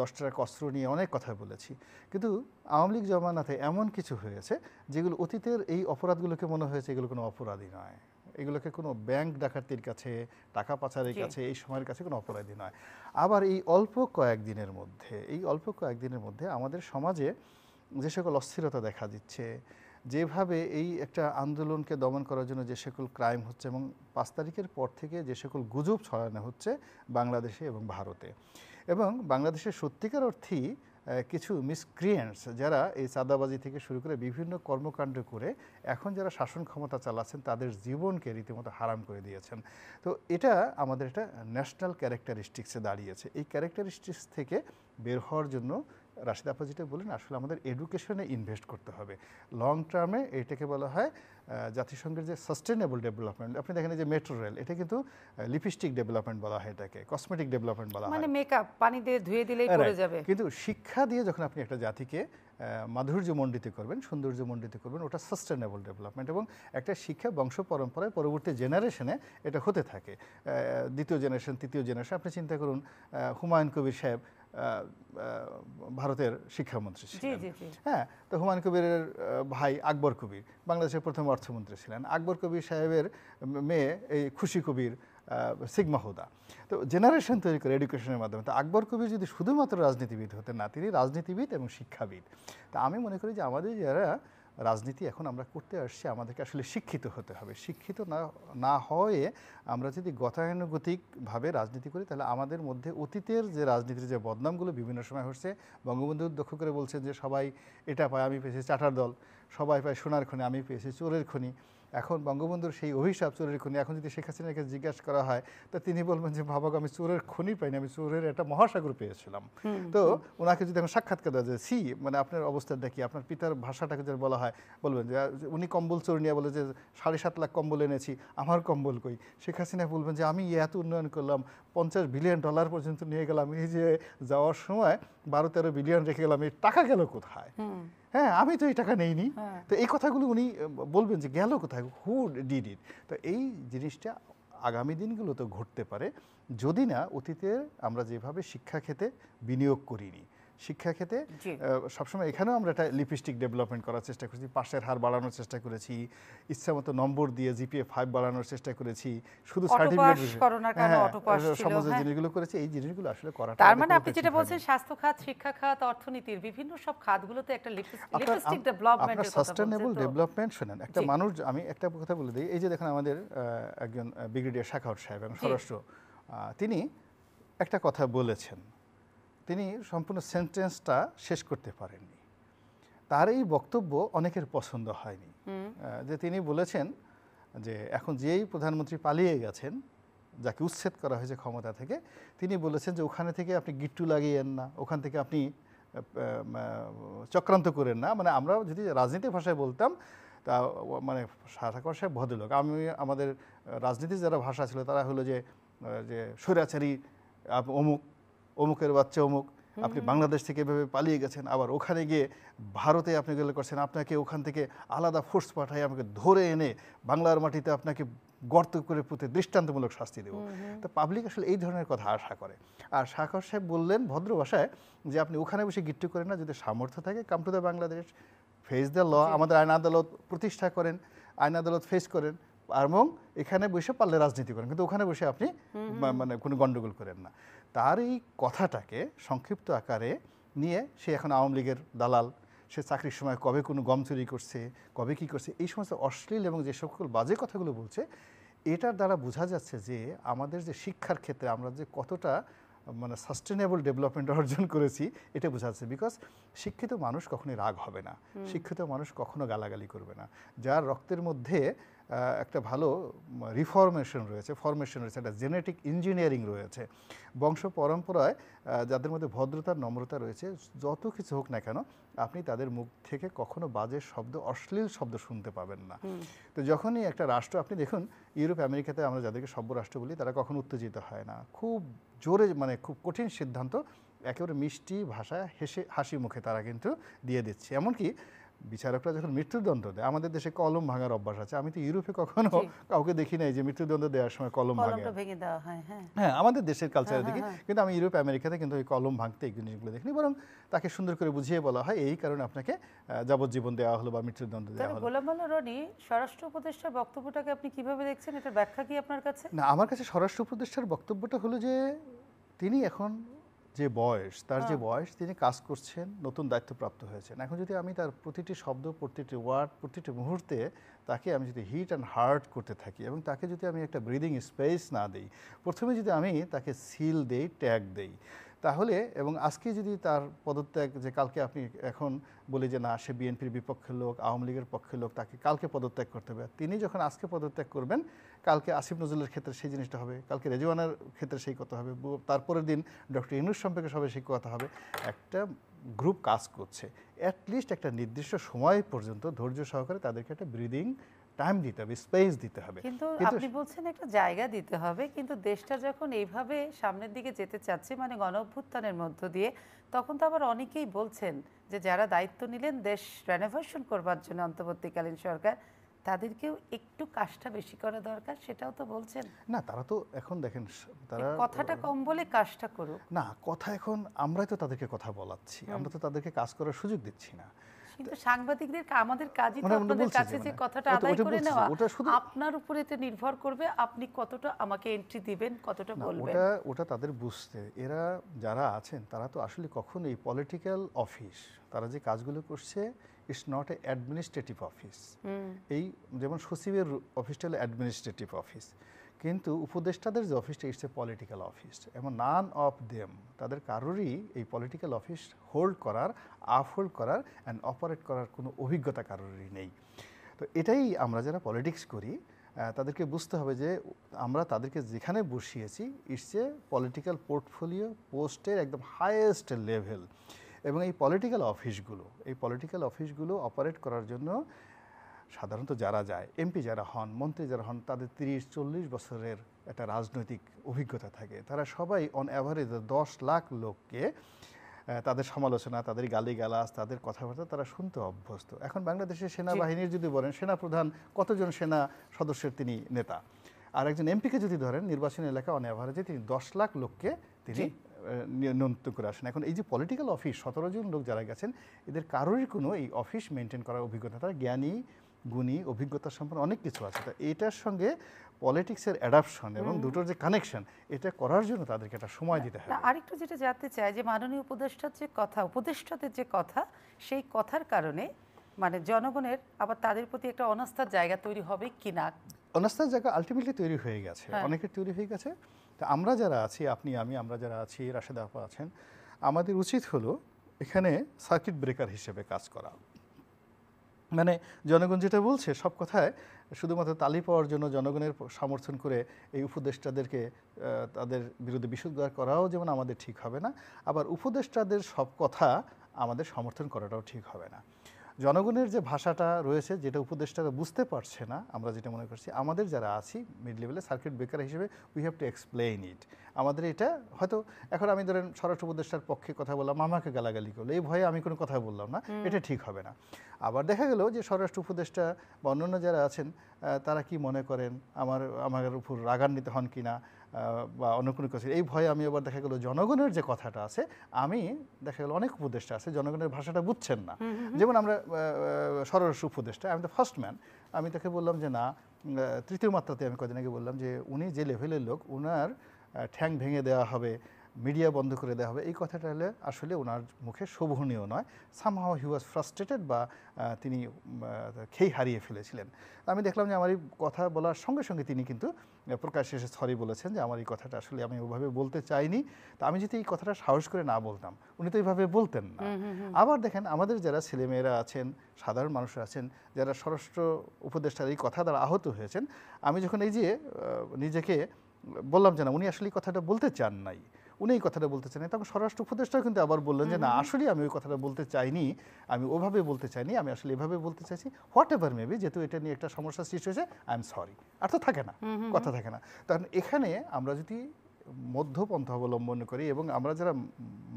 দশ টাকা অস্ত্র নিয়ে অনেক কথা বলেছি কিন্তু আওয়ামী লীগ জমানাতে এমন কিছু হয়েছে যেগুলো অতীতের এই অপরাধগুলোকে মনে হয়েছে এগুলো কোনো অপরাধই নয় এগুলোকে কোনো ব্যাংক ডাকাতির কাছে টাকা পাচারের কাছে এই সময়ের কাছে কোনো অপরাধী নয় আবার এই অল্প কয়েকদিনের মধ্যে এই অল্প কয়েকদিনের মধ্যে আমাদের সমাজে যে সকল অস্থিরতা দেখা দিচ্ছে যেভাবে এই একটা আন্দোলনকে দমন করার জন্য যে সকল ক্রাইম হচ্ছে এবং পাঁচ তারিখের পর থেকে যে সকল গুজব ছড়ানো হচ্ছে বাংলাদেশে এবং ভারতে এবং বাংলাদেশের সত্যিকার অর্থেই কিছু মিসক্রিয়েন্টস যারা এই চাঁদাবাজি থেকে শুরু করে বিভিন্ন কর্মকাণ্ড করে এখন যারা শাসন ক্ষমতা চালাচ্ছেন তাদের জীবনকে রীতিমতো হারাম করে দিয়েছেন তো এটা আমাদের একটা ন্যাশনাল ক্যারেক্টারিস্টিক্সে দাঁড়িয়েছে এই ক্যারেক্টারিস্টিক্স থেকে বের হওয়ার জন্য রাশিদ আপা যেটা বলেন আসলে আমাদের এডুকেশনে ইনভেস্ট করতে হবে লং টার্মে এটাকে বলা হয় জাতিসংঘের যে সাস্টেনেবল ডেভেলপমেন্ট আপনি দেখেন যে মেট্রো রেল এটা কিন্তু লিপস্টিক ডেভেলপমেন্ট বলা হয় এটাকে কসমেটিক ডেভেলপমেন্ট বলা মানে হয় মানে মেকআপ পানি দিয়ে ধুয়ে দিলেই যাবে কিন্তু শিক্ষা দিয়ে যখন আপনি একটা জাতিকে মাধুর্য মণ্ডিত করবেন সৌন্দর্য মণ্ডিত করবেন ওটা সাস্টেনেবল ডেভেলপমেন্ট এবং একটা শিক্ষা বংশ পরম্পরায় পরবর্তী জেনারেশনে এটা হতে থাকে দ্বিতীয় জেনারেশন তৃতীয় জেনারেশন আপনি চিন্তা করুন হুমায়ুন কবির সাহেব ভারতের শিক্ষামন্ত্রী ছিলেন হ্যাঁ তো হুমায়ুন কবিরের ভাই আকবর কবির বাংলাদেশের প্রথম অর্থমন্ত্রী ছিলেন আকবর কবির সাহেবের মেয়ে এই খুশি কবির সিগমা হুদা তো জেনারেশন তৈরি করে এডুকেশনের মাধ্যমে তো আকবর কবির যদি শুধুমাত্র রাজনীতিবিদ হতেন না তিনি রাজনীতিবিদ এবং শিক্ষাবিদ তা আমি মনে করি যে আমাদের যারা রাজনীতি এখন আমরা করতে আসছি আমাদেরকে আসলে শিক্ষিত হতে হবে শিক্ষিত না না হয়ে আমরা যদি গতানুগতিকভাবে রাজনীতি করি তাহলে আমাদের মধ্যে অতীতের যে রাজনীতির যে বদনামগুলো বিভিন্ন সময় হচ্ছে বঙ্গবন্ধু দক্ষ করে বলছেন যে সবাই এটা পায় আমি পেয়েছি চাটার দল সবাই পায় সোনার খনি আমি পেয়েছি চোরের খনি এখন বঙ্গবন্ধুর সেই অভিশাপ চোরের খুনি এখন যদি শেখ হাসিনাকে জিজ্ঞাসা করা হয় তা তিনি বলবেন যে ভাবক আমি চোরের খুনি পাইনি আমি চোরের একটা মহাসাগর পেয়েছিলাম তো ওনাকে যদি এখন সাক্ষাৎকার দেওয়া যায় সি মানে আপনার অবস্থা দেখি আপনার পিতার ভাষাটাকে যদি বলা হয় বলবেন যে উনি কম্বল চোর নিয়ে বলে যে সাড়ে সাত লাখ কম্বল এনেছি আমার কম্বল কই শেখ হাসিনা বলবেন যে আমি এত উন্নয়ন করলাম পঞ্চাশ বিলিয়ন ডলার পর্যন্ত নিয়ে গেলাম এই যে যাওয়ার সময় বারো তেরো বিলিয়ন রেখে গেলাম এই টাকা গেল কোথায় হ্যাঁ আমি তো এই টাকা নেইনি হ্যাঁ। তো এই কথাগুলো উনি বলবেন যে গেল কোথায় হু ডিড ইট তো এই জিনিসটা আগামী দিনগুলোতে ঘটতে পারে যদি না অতীতের আমরা যেভাবে শিক্ষা খেতে বিনিয়োগ করিনি শিক্ষা ক্ষেত্রে সবসময় এখানেও আমরা একটা লিপস্টিক ডেভেলপমেন্ট করার চেষ্টা করেছি পাশের হার বাড়ানোর চেষ্টা করেছি ইচ্ছা মতো নম্বর দিয়ে জিপিএ ফাইভ বাড়ানোর চেষ্টা করেছি শুধু সার্টিফিকেট হ্যাঁ, সমস্ত হ্যাঁ। জিনিসগুলো করেছি এই জিনিসগুলো আসলে করা তার মানে আপনি যেটা বলছেন স্বাস্থ্য খাত শিক্ষা খাত অর্থনীতির বিভিন্ন সব খাতগুলোতে একটা লিপস্টিক ডেভেলপমেন্ট সাস্টেনেবল ডেভেলপমেন্ট শুনেন একটা মানুষ আমি একটা কথা বলে দিই এই যে দেখেন আমাদের একজন ব্রিগেডিয়ার শাখাওয়ার সাহেব এবং স্বরাষ্ট্র তিনি একটা কথা বলেছেন তিনি সম্পূর্ণ সেন্টেন্সটা শেষ করতে পারেননি তার এই বক্তব্য অনেকের পছন্দ হয়নি যে তিনি বলেছেন যে এখন যেই প্রধানমন্ত্রী পালিয়ে গেছেন যাকে উচ্ছেদ করা হয়েছে ক্ষমতা থেকে তিনি বলেছেন যে ওখানে থেকে আপনি গিট্টু লাগিয়েন না ওখান থেকে আপনি চক্রান্ত করেন না মানে আমরা যদি রাজনীতি ভাষায় বলতাম তা মানে সারাকর সাহেব ভদ্রলোক আমি আমাদের রাজনীতির যারা ভাষা ছিল তারা হলো যে যে স্বৈরাচারী অমুক অমুকের বাচ্চা অমুক আপনি বাংলাদেশ থেকে এভাবে পালিয়ে গেছেন আবার ওখানে গিয়ে ভারতে আপনি গেলে করছেন আপনাকে ওখান থেকে আলাদা ফোর্স পাঠায় আমাকে ধরে এনে বাংলার মাটিতে আপনাকে গর্ত করে পুঁতে দৃষ্টান্তমূলক শাস্তি দেব তা পাবলিক আসলে এই ধরনের কথা আশা করে আর সাকর সাহেব বললেন ভদ্র ভাষায় যে আপনি ওখানে বসে গিট্টু করেন না যদি সামর্থ্য থাকে come to the Bangladesh face the law আমাদের আইন আদালত প্রতিষ্ঠা করেন আইন আদালত ফেস করেন এবং এখানে বসে পারলে রাজনীতি করেন কিন্তু ওখানে বসে আপনি মানে কোনো গণ্ডগোল করেন না তার এই কথাটাকে সংক্ষিপ্ত আকারে নিয়ে সে এখন আওয়ামী লীগের দালাল সে চাকরির সময় কবে কোনো গম চুরি করছে কবে কি করছে এই সমস্ত অশ্লীল এবং যে সকল বাজে কথাগুলো বলছে এটার দ্বারা বোঝা যাচ্ছে যে আমাদের যে শিক্ষার ক্ষেত্রে আমরা যে কতটা মানে সাস্টেনেবল ডেভেলপমেন্ট অর্জন করেছি এটা বোঝা যাচ্ছে বিকজ শিক্ষিত মানুষ কখনোই রাগ হবে না শিক্ষিত মানুষ কখনো গালাগালি করবে না যার রক্তের মধ্যে একটা ভালো রিফরমেশন রয়েছে ফরমেশন রয়েছে একটা জেনেটিক ইঞ্জিনিয়ারিং রয়েছে বংশ পরম্পরায় যাদের মধ্যে ভদ্রতার নম্রতা রয়েছে যত কিছু হোক না কেন আপনি তাদের মুখ থেকে কখনো বাজে শব্দ অশ্লীল শব্দ শুনতে পাবেন না তো যখনই একটা রাষ্ট্র আপনি দেখুন ইউরোপ আমেরিকাতে আমরা যাদেরকে সভ্য রাষ্ট্র বলি তারা কখনো উত্তেজিত হয় না খুব জোরে মানে খুব কঠিন সিদ্ধান্ত একেবারে মিষ্টি ভাষায় হেসে হাসি মুখে তারা কিন্তু দিয়ে দিচ্ছে এমনকি বিচারকরা যখন মৃত্যুদণ্ড দেয় আমাদের দেশে কলম ভাঙার অভ্যাস আছে আমি তো ইউরোপে কখনো কাউকে দেখি নাই যে মৃত্যুদণ্ড দেওয়ার সময় কলম ভাঙে হ্যাঁ।, হ্যাঁ আমাদের দেশের কালচারে হ্যাঁ, দেখি হ্যাঁ, কিন্তু আমি ইউরোপ আমেরিকাতে কিন্তু ওই কলম ভাঙতে এই জিনিসগুলো দেখিনি বরং তাকে সুন্দর করে বুঝিয়ে বলা হয় এই কারণে আপনাকে যাবজ্জীবন দেওয়া হলো বা মৃত্যুদণ্ড দেওয়া হলো গোলামাল্লা রনি স্বরাষ্ট্র উপদেষ্টার বক্তব্যটাকে আপনি কিভাবে দেখছেন এটার ব্যাখ্যা কি আপনার কাছে না আমার কাছে স্বরাষ্ট্র উপদেষ্টার বক্তব্যটা হলো যে তিনি এখন যে বয়স তার যে হ্যাঁ। বয়স তিনি কাজ করছেন নতুন দায়িত্বপ্রাপ্ত হয়েছেন এখন যদি আমি তার প্রতিটি শব্দ প্রতিটি ওয়ার্ড প্রতিটি মুহূর্তে তাকে আমি যদি হিট অ্যান্ড হার্ট করতে থাকি এবং তাকে যদি আমি একটা ব্রিদিং স্পেস না দিই প্রথমে যদি আমি তাকে সিল দেই ট্যাগ দেই তাহলে এবং আজকে যদি তার পদত্যাগ যে কালকে আপনি এখন বলি যে না সে বিএনপির বিপক্ষের লোক আওয়ামী লীগের পক্ষের লোক তাকে কালকে পদত্যাগ করতে হবে তিনি যখন আজকে পদত্যাগ করবেন কালকে আসিফ নজরুলের ক্ষেত্রে সেই জিনিসটা হবে কালকে রেজওয়ানের ক্ষেত্রে সেই কথা হবে তারপরের দিন ডক্টর ইনুস সম্পর্কে সবাই সেই কথা হবে একটা গ্রুপ কাজ করছে অ্যাটলিস্ট একটা নির্দিষ্ট সময় পর্যন্ত ধৈর্য সহকারে তাদেরকে একটা ব্রিদিং টাইম দিতে হবে স্পেস দিতে হবে কিন্তু আপনি বলছেন একটা জায়গা দিতে হবে কিন্তু দেশটা যখন এইভাবে সামনের দিকে যেতে চাচ্ছে মানে গণঅভ্যুত্থানের মধ্য দিয়ে তখন তো আবার অনেকেই বলছেন যে যারা দায়িত্ব নিলেন দেশ রেনোভেশন করবার জন্য অন্তর্বর্তীকালীন সরকার তাদেরকেও একটু কাজটা বেশি করা দরকার সেটাও তো বলছেন না তারা তো এখন দেখেন তারা কথাটা কম বলে কাজটা করুক না কথা এখন আমরাই তো তাদেরকে কথা বলাচ্ছি আমরা তো তাদেরকে কাজ করার সুযোগ দিচ্ছি না কিন্তু সাংবাদিকদের আমাদের কাজই তো মানে আপনাদের কাছে যে মানে কথাটা আদায় করে নেওয়া আপনার উপরে এটা নির্ভর করবে আপনি কতটা আমাকে এন্ট্রি দিবেন কতটা বলবেন ওটা ওটা তাদের বুঝতে এরা যারা আছেন তারা তো আসলে কখন এই পলিটিক্যাল অফিস তারা যে কাজগুলো করছে it's not a administrative office এই যেমন সচিবের অফিসটা হলো অ্যাডমিনিস্ট্রেটিভ অফিস কিন্তু উপদেষ্টাদের যে অফিসটা ইটস এ পলিটিক্যাল অফিস এবং নান অফ দেম তাদের কারোরই এই পলিটিক্যাল অফিস হোল্ড করার আপহোল্ড করার অ্যান্ড অপারেট করার কোনো অভিজ্ঞতা কারোরই নেই তো এটাই আমরা যারা পলিটিক্স করি তাদেরকে বুঝতে হবে যে আমরা তাদেরকে যেখানে বসিয়েছি ইটস এ পলিটিক্যাল পোর্টফোলিও পোস্টের একদম হায়েস্ট লেভেল এবং এই পলিটিক্যাল অফিসগুলো এই পলিটিক্যাল অফিসগুলো অপারেট করার জন্য সাধারণত যারা যায় এমপি যারা হন মন্ত্রী যারা হন তাদের তিরিশ চল্লিশ বছরের একটা রাজনৈতিক অভিজ্ঞতা থাকে তারা সবাই অন অ্যাভারেজ দশ লাখ লোককে তাদের সমালোচনা তাদের গালিগালাজ তাদের কথাবার্তা তারা শুনতে অভ্যস্ত এখন বাংলাদেশের সেনাবাহিনীর যদি বলেন সেনাপ্রধান কতজন সেনা সদস্যের তিনি নেতা আর একজন এমপিকে যদি ধরেন নির্বাচনী এলাকা অন অ্যাভারেজে তিনি দশ লাখ লোককে তিনি নিয়ন্ত্রণ করে আসেন এখন এই যে পলিটিক্যাল অফিস সতেরো জন লোক যারা গেছেন এদের কারোরই কোনো এই অফিস মেনটেন করার অভিজ্ঞতা তারা জ্ঞানী গুণী অভিজ্ঞতা সম্পন্ন অনেক কিছু আছে তো এটার সঙ্গে পলিটিক্সের অ্যাডাপশন এবং দুটোর যে কানেকশন এটা করার জন্য তাদেরকে একটা সময় দিতে হবে আরেকটু যেটা জানতে চাই যে মাননীয় উপদেষ্টার যে কথা উপদেষ্টাদের যে কথা সেই কথার কারণে মানে জনগণের আবার তাদের প্রতি একটা অনাস্থার জায়গা তৈরি হবে কিনা অনাস্থার জায়গা আলটিমেটলি তৈরি হয়ে গেছে হ্যাঁ। অনেকের তৈরি হয়ে গেছে তা আমরা যারা আছি আপনি আমি আমরা যারা আছি রাশেদা আপা আছেন আমাদের উচিত হলো এখানে সার্কিট ব্রেকার হিসেবে কাজ করা মানে জনগণ যেটা বলছে সব কথায় শুধুমাত্র তালি পাওয়ার জন্য জনগণের সমর্থন করে এই উপদেষ্টাদেরকে তাদের বিরুদ্ধে বিশুদ্ধ করাও যেমন আমাদের ঠিক হবে না আবার উপদেষ্টাদের সব কথা আমাদের সমর্থন করাটাও ঠিক হবে না জনগণের যে ভাষাটা রয়েছে যেটা উপদেষ্টারা বুঝতে পারছে না আমরা যেটা মনে করছি আমাদের যারা আছি মিড লেভেলে সার্কিট ব্রেকার হিসেবে we have to explain it আমাদের এটা হয়তো এখন আমি ধরেন স্বরাষ্ট্র উপদেষ্টার পক্ষে কথা বললাম আমাকে গালাগালি করলো এই ভয়ে আমি কোনো কথা বললাম না এটা ঠিক হবে না আবার দেখা গেল যে স্বরাষ্ট্র উপদেষ্টা বা অন্যান্য যারা আছেন তারা কি মনে করেন আমার আমার উপর রাগান্বিত হন কি না বা অন্য কোনো কিছু এই ভয়ে আমি আবার দেখা গেল জনগণের যে কথাটা আছে আমি দেখা গেল অনেক উপদেষ্টা আছে জনগণের ভাষাটা বুঝছেন না যেমন আমরা সরস উপদেষ্টা আমি তো ফার্স্ট ম্যান আমি তাকে বললাম যে না তৃতীয় মাত্রাতে আমি কদিন আগে বললাম যে উনি যে লেভেলের লোক ওনার ঠ্যাং ভেঙে দেওয়া হবে মিডিয়া বন্ধ করে দেওয়া হবে এই কথাটা হলে আসলে ওনার মুখে শোভনীয় নয় সামহাও হি ওয়াজ ফ্রাস্ট্রেটেড বা তিনি খেই হারিয়ে ফেলেছিলেন আমি দেখলাম যে আমার এই কথা বলার সঙ্গে সঙ্গে তিনি কিন্তু প্রকাশ শেষে সরি বলেছেন যে আমার এই কথাটা আসলে আমি ওভাবে বলতে চাইনি তা আমি যদি এই কথাটা সাহস করে না বলতাম উনি তো এইভাবে বলতেন না আবার দেখেন আমাদের যারা ছেলেমেয়েরা আছেন সাধারণ মানুষ আছেন যারা স্বরাষ্ট্র উপদেষ্টার এই কথা দ্বারা আহত হয়েছেন আমি যখন এই যে নিজেকে বললাম যে না উনি আসলে কথাটা বলতে চান নাই উনি এই কথাটা বলতে চাইনি তখন স্বরাষ্ট্র উপদেষ্টাও কিন্তু আবার বললেন যে না আসলে আমি ওই কথাটা বলতে চাইনি আমি ওভাবে বলতে চাইনি আমি আসলে এভাবে বলতে চাইছি হোয়াট এভার মেবি যেহেতু এটা নিয়ে একটা সমস্যা সৃষ্টি হয়েছে আই এম সরি আর তো থাকে না কথা থাকে না কারণ এখানে আমরা যদি মধ্যপন্থা অবলম্বন করি এবং আমরা যারা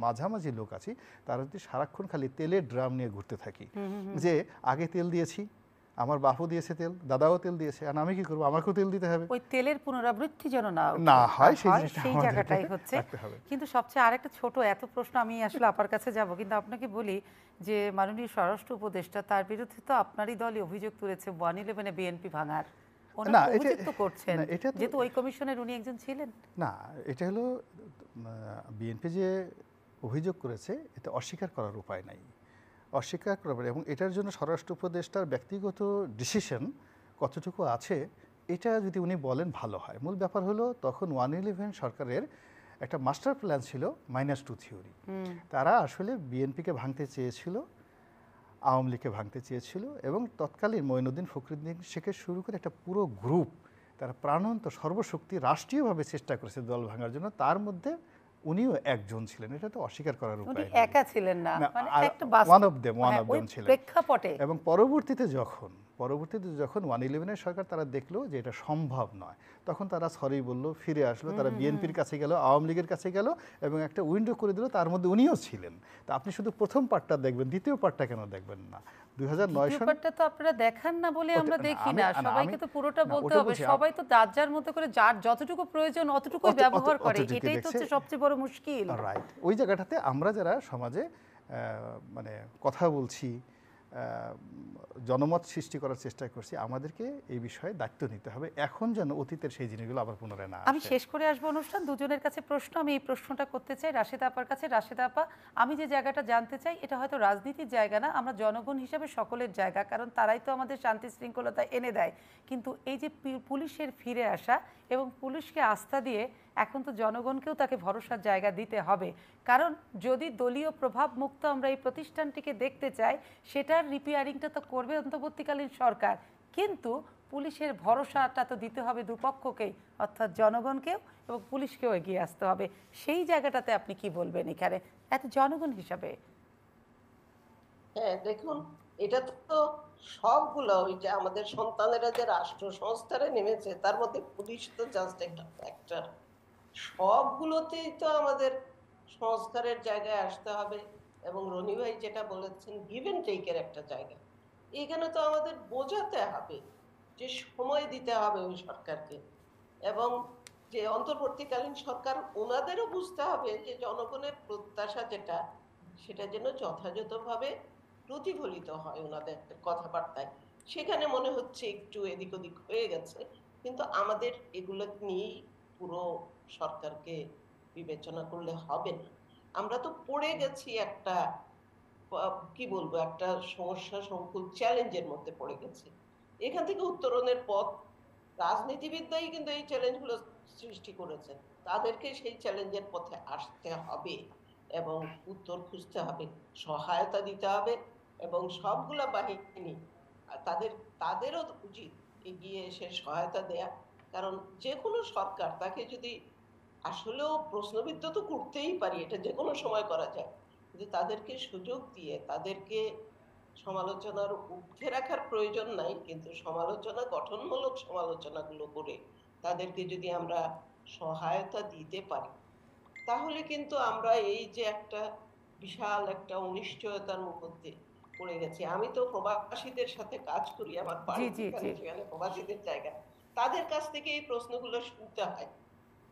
মাঝামাঝি লোক আছি তারা যদি সারাক্ষণ খালি তেলের ড্রাম নিয়ে ঘুরতে থাকি যে আগে তেল দিয়েছি আমার বাপও দিয়েছে তেল দাদাও তেল দিয়েছে আর আমি কি করবো আমাকেও তেল দিতে হবে ওই তেলের পুনরাবৃত্তি যেন না না হয় সেই জায়গাটাই হচ্ছে কিন্তু সবচেয়ে আরেকটা ছোট এত প্রশ্ন আমি আসলে আপনার কাছে যাব কিন্তু আপনাকে বলি যে মাননীয় স্বরাষ্ট্র উপদেষ্টা তার বিরুদ্ধে তো আপনারই দলই অভিযোগ তুলেছে ওয়ান ইলেভেনে বিএনপি ভাঙার না এটা করছেন যেহেতু ওই কমিশনের উনি একজন ছিলেন না এটা হলো বিএনপি যে অভিযোগ করেছে এটা অস্বীকার করার উপায় নাই অস্বীকার পারে এবং এটার জন্য স্বরাষ্ট্র উপদেষ্টার ব্যক্তিগত ডিসিশন কতটুকু আছে এটা যদি উনি বলেন ভালো হয় মূল ব্যাপার হলো তখন ওয়ান ইলেভেন সরকারের একটা মাস্টার প্ল্যান ছিল মাইনাস টু থিওরি তারা আসলে বিএনপিকে ভাঙতে চেয়েছিল আওয়ামী লীগকে ভাঙতে চেয়েছিল এবং তৎকালীন মঈনুদ্দিন ফখরুদ্দিন শেখের শুরু করে একটা পুরো গ্রুপ তারা প্রাণন্ত সর্বশক্তি রাষ্ট্রীয়ভাবে চেষ্টা করেছে দল ভাঙার জন্য তার মধ্যে উনিও একজন ছিলেন এটা তো অস্বীকার করার উপায় একা ছিলেন না one of them one of them ছিলেন প্রেক্ষাপটে এবং পরবর্তীতে যখন পরবর্তীতে যখন ওয়ান ইলেভেনের সরকার তারা দেখলো যে এটা সম্ভব নয় তখন তারা সরি বলল ফিরে আসলো তারা বিএনপির কাছে গেল আওয়ামী লীগের কাছে গেল এবং একটা উইন্ডো করে দিল তার মধ্যে উনিও ছিলেন তা আপনি শুধু প্রথম পার্টটা দেখবেন দ্বিতীয় পার্টটা কেন দেখবেন না দেখান না বলে আমরা সবাইকে তো পুরোটা বলতে হবে সবাই তো করে যার যতটুকু প্রয়োজন অতটুকু ব্যবহার করে এটাই তো হচ্ছে সবচেয়ে বড় মুশকিল ওই জায়গাটাতে আমরা যারা সমাজে মানে কথা বলছি জনমত সৃষ্টি করার চেষ্টা করছি আমাদেরকে এই বিষয়ে দায়িত্ব নিতে হবে এখন যেন অতীতের সেই জিনিসগুলো আবার পুনরায় না আমি শেষ করে আসবো অনুষ্ঠান দুজনের কাছে প্রশ্ন আমি এই প্রশ্নটা করতে চাই রাশেদা আপার কাছে রাশেদা আপা আমি যে জায়গাটা জানতে চাই এটা হয়তো রাজনীতির জায়গা না আমরা জনগণ হিসাবে সকলের জায়গা কারণ তারাই তো আমাদের শান্তি শৃঙ্খলতা এনে দেয় কিন্তু এই যে পুলিশের ফিরে আসা এবং পুলিশকে আস্থা দিয়ে এখন তো জনগণকেও তাকে ভরসার জায়গা দিতে হবে কারণ যদি দলীয় প্রভাব মুক্ত আমরা এই প্রতিষ্ঠানটিকে দেখতে চাই সেটার রিপেয়ারিংটা তো করবে অন্তর্বর্তীকালীন সরকার কিন্তু পুলিশের ভরসাটা তো দিতে হবে দুপক্ষকেই অর্থাৎ জনগণকেও এবং পুলিশকেও এগিয়ে আসতে হবে সেই জায়গাটাতে আপনি কি বলবেন এখানে এত জনগণ হিসাবে হ্যাঁ দেখুন এটা তো সবগুলো ওই যে আমাদের সন্তানেরা যে রাষ্ট্র সংস্থারে নেমেছে তার মধ্যে পুলিশ তো জাস্ট একটা ফ্যাক্টর সবগুলোতেই তো আমাদের সংস্কারের জায়গায় আসতে হবে এবং রনি ভাই যেটা বলেছেন গিভ অ্যান্ড টেকের একটা জায়গা এখানে তো আমাদের বোঝাতে হবে যে সময় দিতে হবে ওই সরকারকে এবং যে অন্তর্বর্তীকালীন সরকার ওনাদেরও বুঝতে হবে যে জনগণের প্রত্যাশা যেটা সেটা যেন যথাযথভাবে প্রতিফলিত হয় ওনাদের কথাবার্তায় সেখানে মনে হচ্ছে একটু এদিক ওদিক হয়ে গেছে কিন্তু আমাদের এগুলো নিয়েই পুরো সরকারকে বিবেচনা করলে হবে না আমরা তো পড়ে গেছি একটা কি বলবো একটা সমস্যা সংকুল চ্যালেঞ্জের মধ্যে পড়ে গেছি এখান থেকে উত্তরণের পথ রাজনীতিবিদ্যাই কিন্তু এই চ্যালেঞ্জগুলো সৃষ্টি করেছে তাদেরকে সেই চ্যালেঞ্জের পথে আসতে হবে এবং উত্তর খুঁজতে হবে সহায়তা দিতে হবে এবং সবগুলা বাহিনী তাদের তাদেরও উচিত এগিয়ে এসে সহায়তা দেয়া কারণ যে কোনো সরকার তাকে যদি আসলেও প্রশ্নবিদ্ধ তো করতেই পারি এটা যে কোনো সময় করা যায় কিন্তু তাদেরকে সুযোগ দিয়ে তাদেরকে সমালোচনার ঊর্ধ্বে রাখার প্রয়োজন নাই কিন্তু সমালোচনা গঠনমূলক সমালোচনাগুলো করে তাদেরকে যদি আমরা সহায়তা দিতে পারি তাহলে কিন্তু আমরা এই যে একটা বিশাল একটা অনিশ্চয়তার মধ্যে পড়ে গেছি আমি তো প্রবাসীদের সাথে কাজ করি আমার প্রবাসীদের জায়গা তাদের কাছ থেকে এই প্রশ্নগুলো শুনতে হয়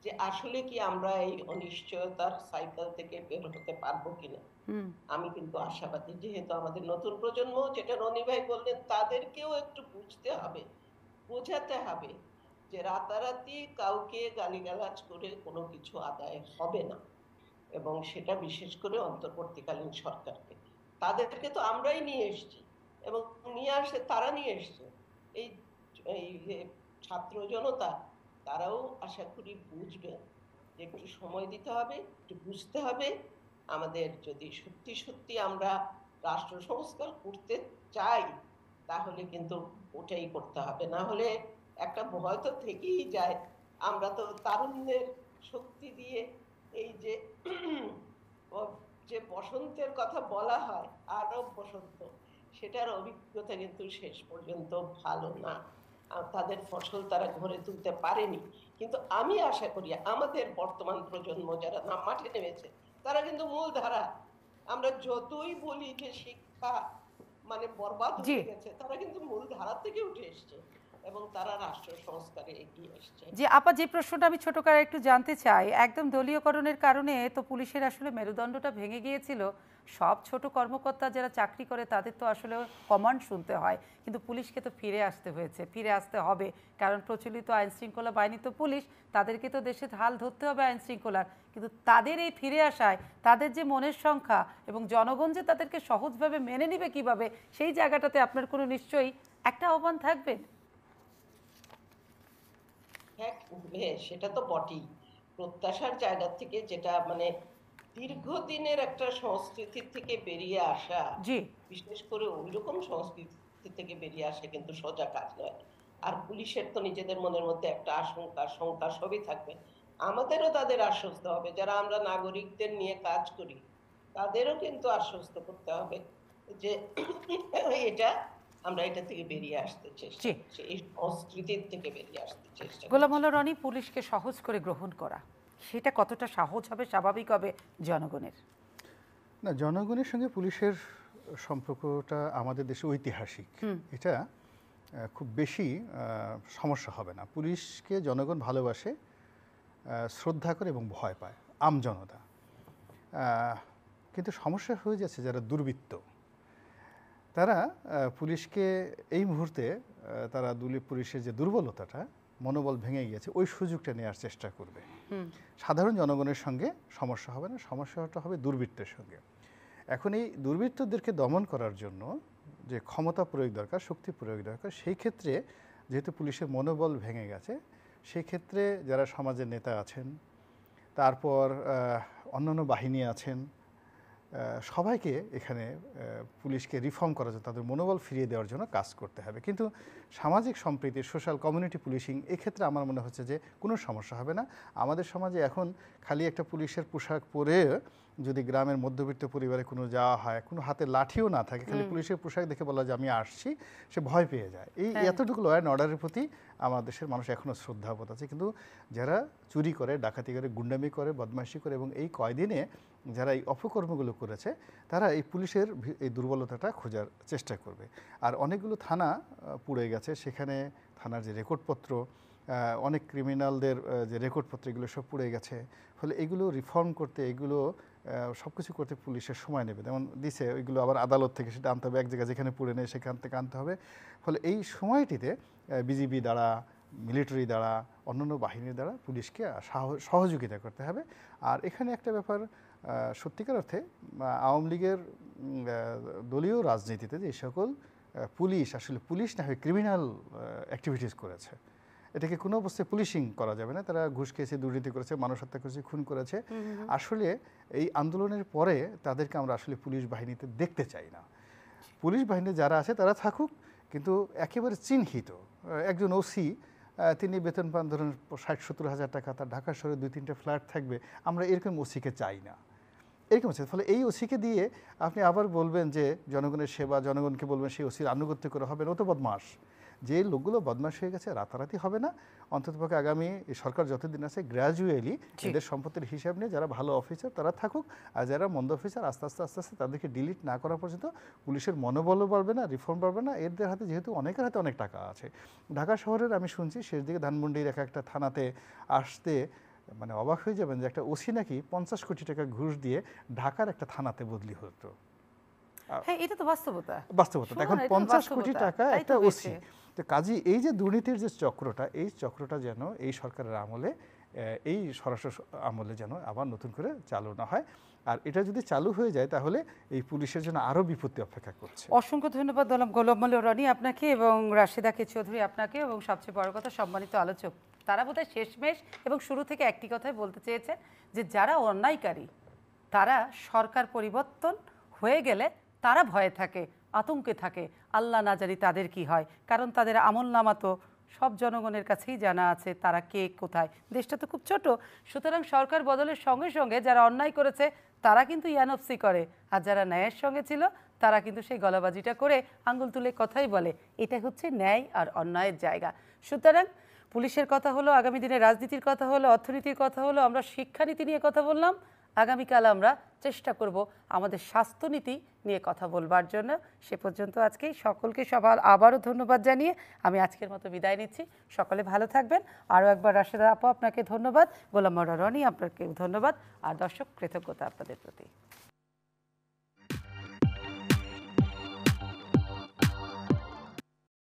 যে আসলে কি আমরা এই অনিশ্চয়তার সাইকেল থেকে বের হতে পারবো কিনা আমি কিন্তু আশাবাদী যেহেতু আমাদের নতুন প্রজন্ম যেটা রনি ভাই বললেন তাদেরকেও একটু বুঝতে হবে বোঝাতে হবে যে রাতারাতি কাউকে গালিগালাজ করে কোনো কিছু আদায় হবে না এবং সেটা বিশেষ করে অন্তর্বর্তীকালীন সরকারকে তাদেরকে তো আমরাই নিয়ে এসছি এবং নিয়ে আসে তারা নিয়ে এসছে এই ছাত্র জনতা তারাও আশা করি বুঝবে যে একটু সময় দিতে হবে একটু বুঝতে হবে আমাদের যদি সত্যি সত্যি আমরা রাষ্ট্র সংস্কার করতে চাই তাহলে কিন্তু ওটাই করতে হবে না হলে একটা ভয় তো থেকেই যায় আমরা তো তারুণ্যের শক্তি দিয়ে এই যে যে বসন্তের কথা বলা হয় আরব বসন্ত সেটার অভিজ্ঞতা কিন্তু শেষ পর্যন্ত ভালো না তাদের ফসল তারা ঘরে তুলতে পারেনি কিন্তু আমি আশা করি আমাদের বর্তমান প্রজন্ম যারা না মাঠে নেমেছে তারা কিন্তু মূল ধারা আমরা যতই বলি যে শিক্ষা মানে বরবাদ হয়ে গেছে তারা কিন্তু মূল ধারা থেকে উঠে এসছে এবং তারা রাষ্ট্র সংস্কারে এগিয়ে এসছে যে আপা যে প্রশ্নটা আমি ছোট করে একটু জানতে চাই একদম দলীয়করণের কারণে তো পুলিশের আসলে মেরুদণ্ডটা ভেঙে গিয়েছিল সব ছোট কর্মকর্তা যারা চাকরি করে তাদের তো আসলে কমান্ড শুনতে হয় কিন্তু পুলিশকে তো ফিরে আসতে হয়েছে ফিরে আসতে হবে কারণ প্রচলিত আইন শৃঙ্খলা বাহিনী তো পুলিশ তাদেরকে তো দেশের হাল ধরতে হবে আইন শৃঙ্খলার কিন্তু তাদের এই ফিরে আসায় তাদের যে মনের সংখ্যা এবং জনগণ যে তাদেরকে সহজভাবে মেনে নিবে কিভাবে সেই জায়গাটাতে আপনার কোনো নিশ্চয়ই একটা আহ্বান থাকবে সেটা তো বটেই প্রত্যাশার জায়গা থেকে যেটা মানে দীর্ঘদিনের একটা সংস্কৃতি থেকে বেরিয়ে আসা বিশেষ করে ওই রকম সংস্কৃতি থেকে বেরিয়ে আসা কিন্তু সোজা কাজ নয় আর পুলিশের তো নিজেদের মনের মধ্যে একটা আশঙ্কা শঙ্কা সবই থাকবে আমাদেরও তাদের আশ্বস্ত হবে যারা আমরা নাগরিকদের নিয়ে কাজ করি তাদেরও কিন্তু আশ্বস্ত করতে হবে যে এটা আমরা এটা থেকে বেরিয়ে আসতে চেষ্টা করছি থেকে বেরিয়ে আসতে চেষ্টা গোলাম রনি পুলিশকে সহজ করে গ্রহণ করা সেটা কতটা সহজ হবে স্বাভাবিক হবে জনগণের না জনগণের সঙ্গে পুলিশের সম্পর্কটা আমাদের দেশে ঐতিহাসিক এটা খুব বেশি সমস্যা হবে না পুলিশকে জনগণ ভালোবাসে শ্রদ্ধা করে এবং ভয় পায় আমজনতা কিন্তু সমস্যা হয়ে যাচ্ছে যারা দুর্বৃত্ত তারা পুলিশকে এই মুহূর্তে তারা দুলি পুলিশের যে দুর্বলতাটা মনোবল ভেঙে গিয়েছে ওই সুযোগটা নেওয়ার চেষ্টা করবে সাধারণ জনগণের সঙ্গে সমস্যা হবে না সমস্যাটা হবে দুর্বৃত্তের সঙ্গে এখন এই দুর্বৃত্তদেরকে দমন করার জন্য যে ক্ষমতা প্রয়োগ দরকার শক্তি প্রয়োগ দরকার সেই ক্ষেত্রে যেহেতু পুলিশের মনোবল ভেঙে গেছে সেই ক্ষেত্রে যারা সমাজের নেতা আছেন তারপর অন্যান্য বাহিনী আছেন সবাইকে এখানে পুলিশকে রিফর্ম করার জন্য তাদের মনোবল ফিরিয়ে দেওয়ার জন্য কাজ করতে হবে কিন্তু সামাজিক সম্প্রীতি সোশ্যাল কমিউনিটি পুলিশিং এক্ষেত্রে আমার মনে হচ্ছে যে কোনো সমস্যা হবে না আমাদের সমাজে এখন খালি একটা পুলিশের পোশাক পরে যদি গ্রামের মধ্যবিত্ত পরিবারে কোনো যাওয়া হয় কোনো হাতে লাঠিও না থাকে খালি পুলিশের পোশাক দেখে বলা যে আমি আসছি সে ভয় পেয়ে যায় এই এতটুকু ল অ্যান্ড অর্ডারের প্রতি আমার দেশের মানুষ এখনও শ্রদ্ধাবোধ আছে কিন্তু যারা চুরি করে ডাকাতি করে গুন্ডামি করে বদমাইশি করে এবং এই কয়দিনে যারা এই অপকর্মগুলো করেছে তারা এই পুলিশের এই দুর্বলতাটা খোঁজার চেষ্টা করবে আর অনেকগুলো থানা পুড়ে গেছে সেখানে থানার যে রেকর্ডপত্র অনেক ক্রিমিনালদের যে রেকর্ডপত্র এগুলো সব পুড়ে গেছে ফলে এগুলো রিফর্ম করতে এগুলো সব কিছু করতে পুলিশের সময় নেবে যেমন দিছে ওইগুলো আবার আদালত থেকে সেটা আনতে হবে এক জায়গায় যেখানে পুড়ে নেয় সেখান থেকে আনতে হবে ফলে এই সময়টিতে বিজিবি দ্বারা মিলিটারি দ্বারা অন্যান্য বাহিনীর দ্বারা পুলিশকে সহযোগিতা করতে হবে আর এখানে একটা ব্যাপার সত্যিকার অর্থে আওয়ামী লীগের দলীয় রাজনীতিতে যে সকল পুলিশ আসলে পুলিশ না হয়ে ক্রিমিনাল অ্যাক্টিভিটিস করেছে এটাকে কোনো অবস্থায় পুলিশিং করা যাবে না তারা ঘুষ খেয়েছে দুর্নীতি করেছে মানুষ হত্যা করেছে খুন করেছে আসলে এই আন্দোলনের পরে তাদেরকে আমরা আসলে পুলিশ বাহিনীতে দেখতে চাই না পুলিশ বাহিনীতে যারা আছে তারা থাকুক কিন্তু একেবারে চিহ্নিত একজন ওসি তিনি বেতন পান ধরেন ষাট সত্তর হাজার টাকা তার ঢাকা শহরে দুই তিনটা ফ্ল্যাট থাকবে আমরা এরকম ওসিকে চাই না এরকম আছে ফলে এই ওসিকে দিয়ে আপনি আবার বলবেন যে জনগণের সেবা জনগণকে বলবেন সেই ওসির আনুগত্য করে হবে না ও বদমাস যে লোকগুলো বদমাস হয়ে গেছে রাতারাতি হবে না অন্ততপক্ষে আগামী সরকার যতদিন আছে গ্র্যাজুয়ালি এদের সম্পত্তির হিসাব নিয়ে যারা ভালো অফিসার তারা থাকুক আর যারা মন্দ অফিসার আস্তে আস্তে আস্তে আস্তে তাদেরকে ডিলিট না করা পর্যন্ত পুলিশের মনোবলও বাড়বে না রিফর্ম বাড়বে না এদের হাতে যেহেতু অনেকের হাতে অনেক টাকা আছে ঢাকা শহরের আমি শুনছি শেষ দিকে ধানমন্ডির এক একটা থানাতে আসতে মানে অবাক হয়ে যাবেন যে একটা ওসি নাকি পঞ্চাশ কোটি টাকা ঘুষ দিয়ে ঢাকার একটা থানাতে বদলি হতো হ্যাঁ এটা তো বাস্তবতা বাস্তবতা এখন পঞ্চাশ কোটি টাকা একটা ওসি তো এই যে দুর্নীতির যে চক্রটা এই চক্রটা যেন এই সরকারের আমলে এই সরাসরি আমলে যেন আবার নতুন করে চালু না হয় আর এটা যদি চালু হয়ে যায় তাহলে এই পুলিশের জন্য আরও বিপত্তি অপেক্ষা করছে অসংখ্য ধন্যবাদ গোলাম গোলাম রনি আপনাকে এবং রাশিদাকে চৌধুরী আপনাকে এবং সবচেয়ে বড় কথা সম্মানিত আলোচক তারা বোধহয় শেষমেশ এবং শুরু থেকে একটি কথাই বলতে চেয়েছেন যে যারা অন্যায়কারী তারা সরকার পরিবর্তন হয়ে গেলে তারা ভয়ে থাকে আতঙ্কে থাকে আল্লাহ নাজারি তাদের কি হয় কারণ তাদের আমল নামা তো সব জনগণের কাছেই জানা আছে তারা কে কোথায় দেশটা তো খুব ছোট সুতরাং সরকার বদলের সঙ্গে সঙ্গে যারা অন্যায় করেছে তারা কিন্তু ইয়ানফসি করে আর যারা ন্যায়ের সঙ্গে ছিল তারা কিন্তু সেই গলাবাজিটা করে আঙ্গুল তুলে কথাই বলে এটা হচ্ছে ন্যায় আর অন্যায়ের জায়গা সুতরাং পুলিশের কথা হলো আগামী দিনে রাজনীতির কথা হলো অর্থনীতির কথা হলো আমরা শিক্ষানীতি নিয়ে কথা বললাম আগামীকাল আমরা চেষ্টা করব আমাদের স্বাস্থ্যনীতি নিয়ে কথা বলবার জন্য সে পর্যন্ত আজকেই সকলকে সবার আবারও ধন্যবাদ জানিয়ে আমি আজকের মতো বিদায় নিচ্ছি সকলে ভালো থাকবেন আরও একবার রাশেদা আপু আপনাকে ধন্যবাদ গোলাম রনি আপনাকেও ধন্যবাদ আর দর্শক কৃতজ্ঞতা আপনাদের প্রতি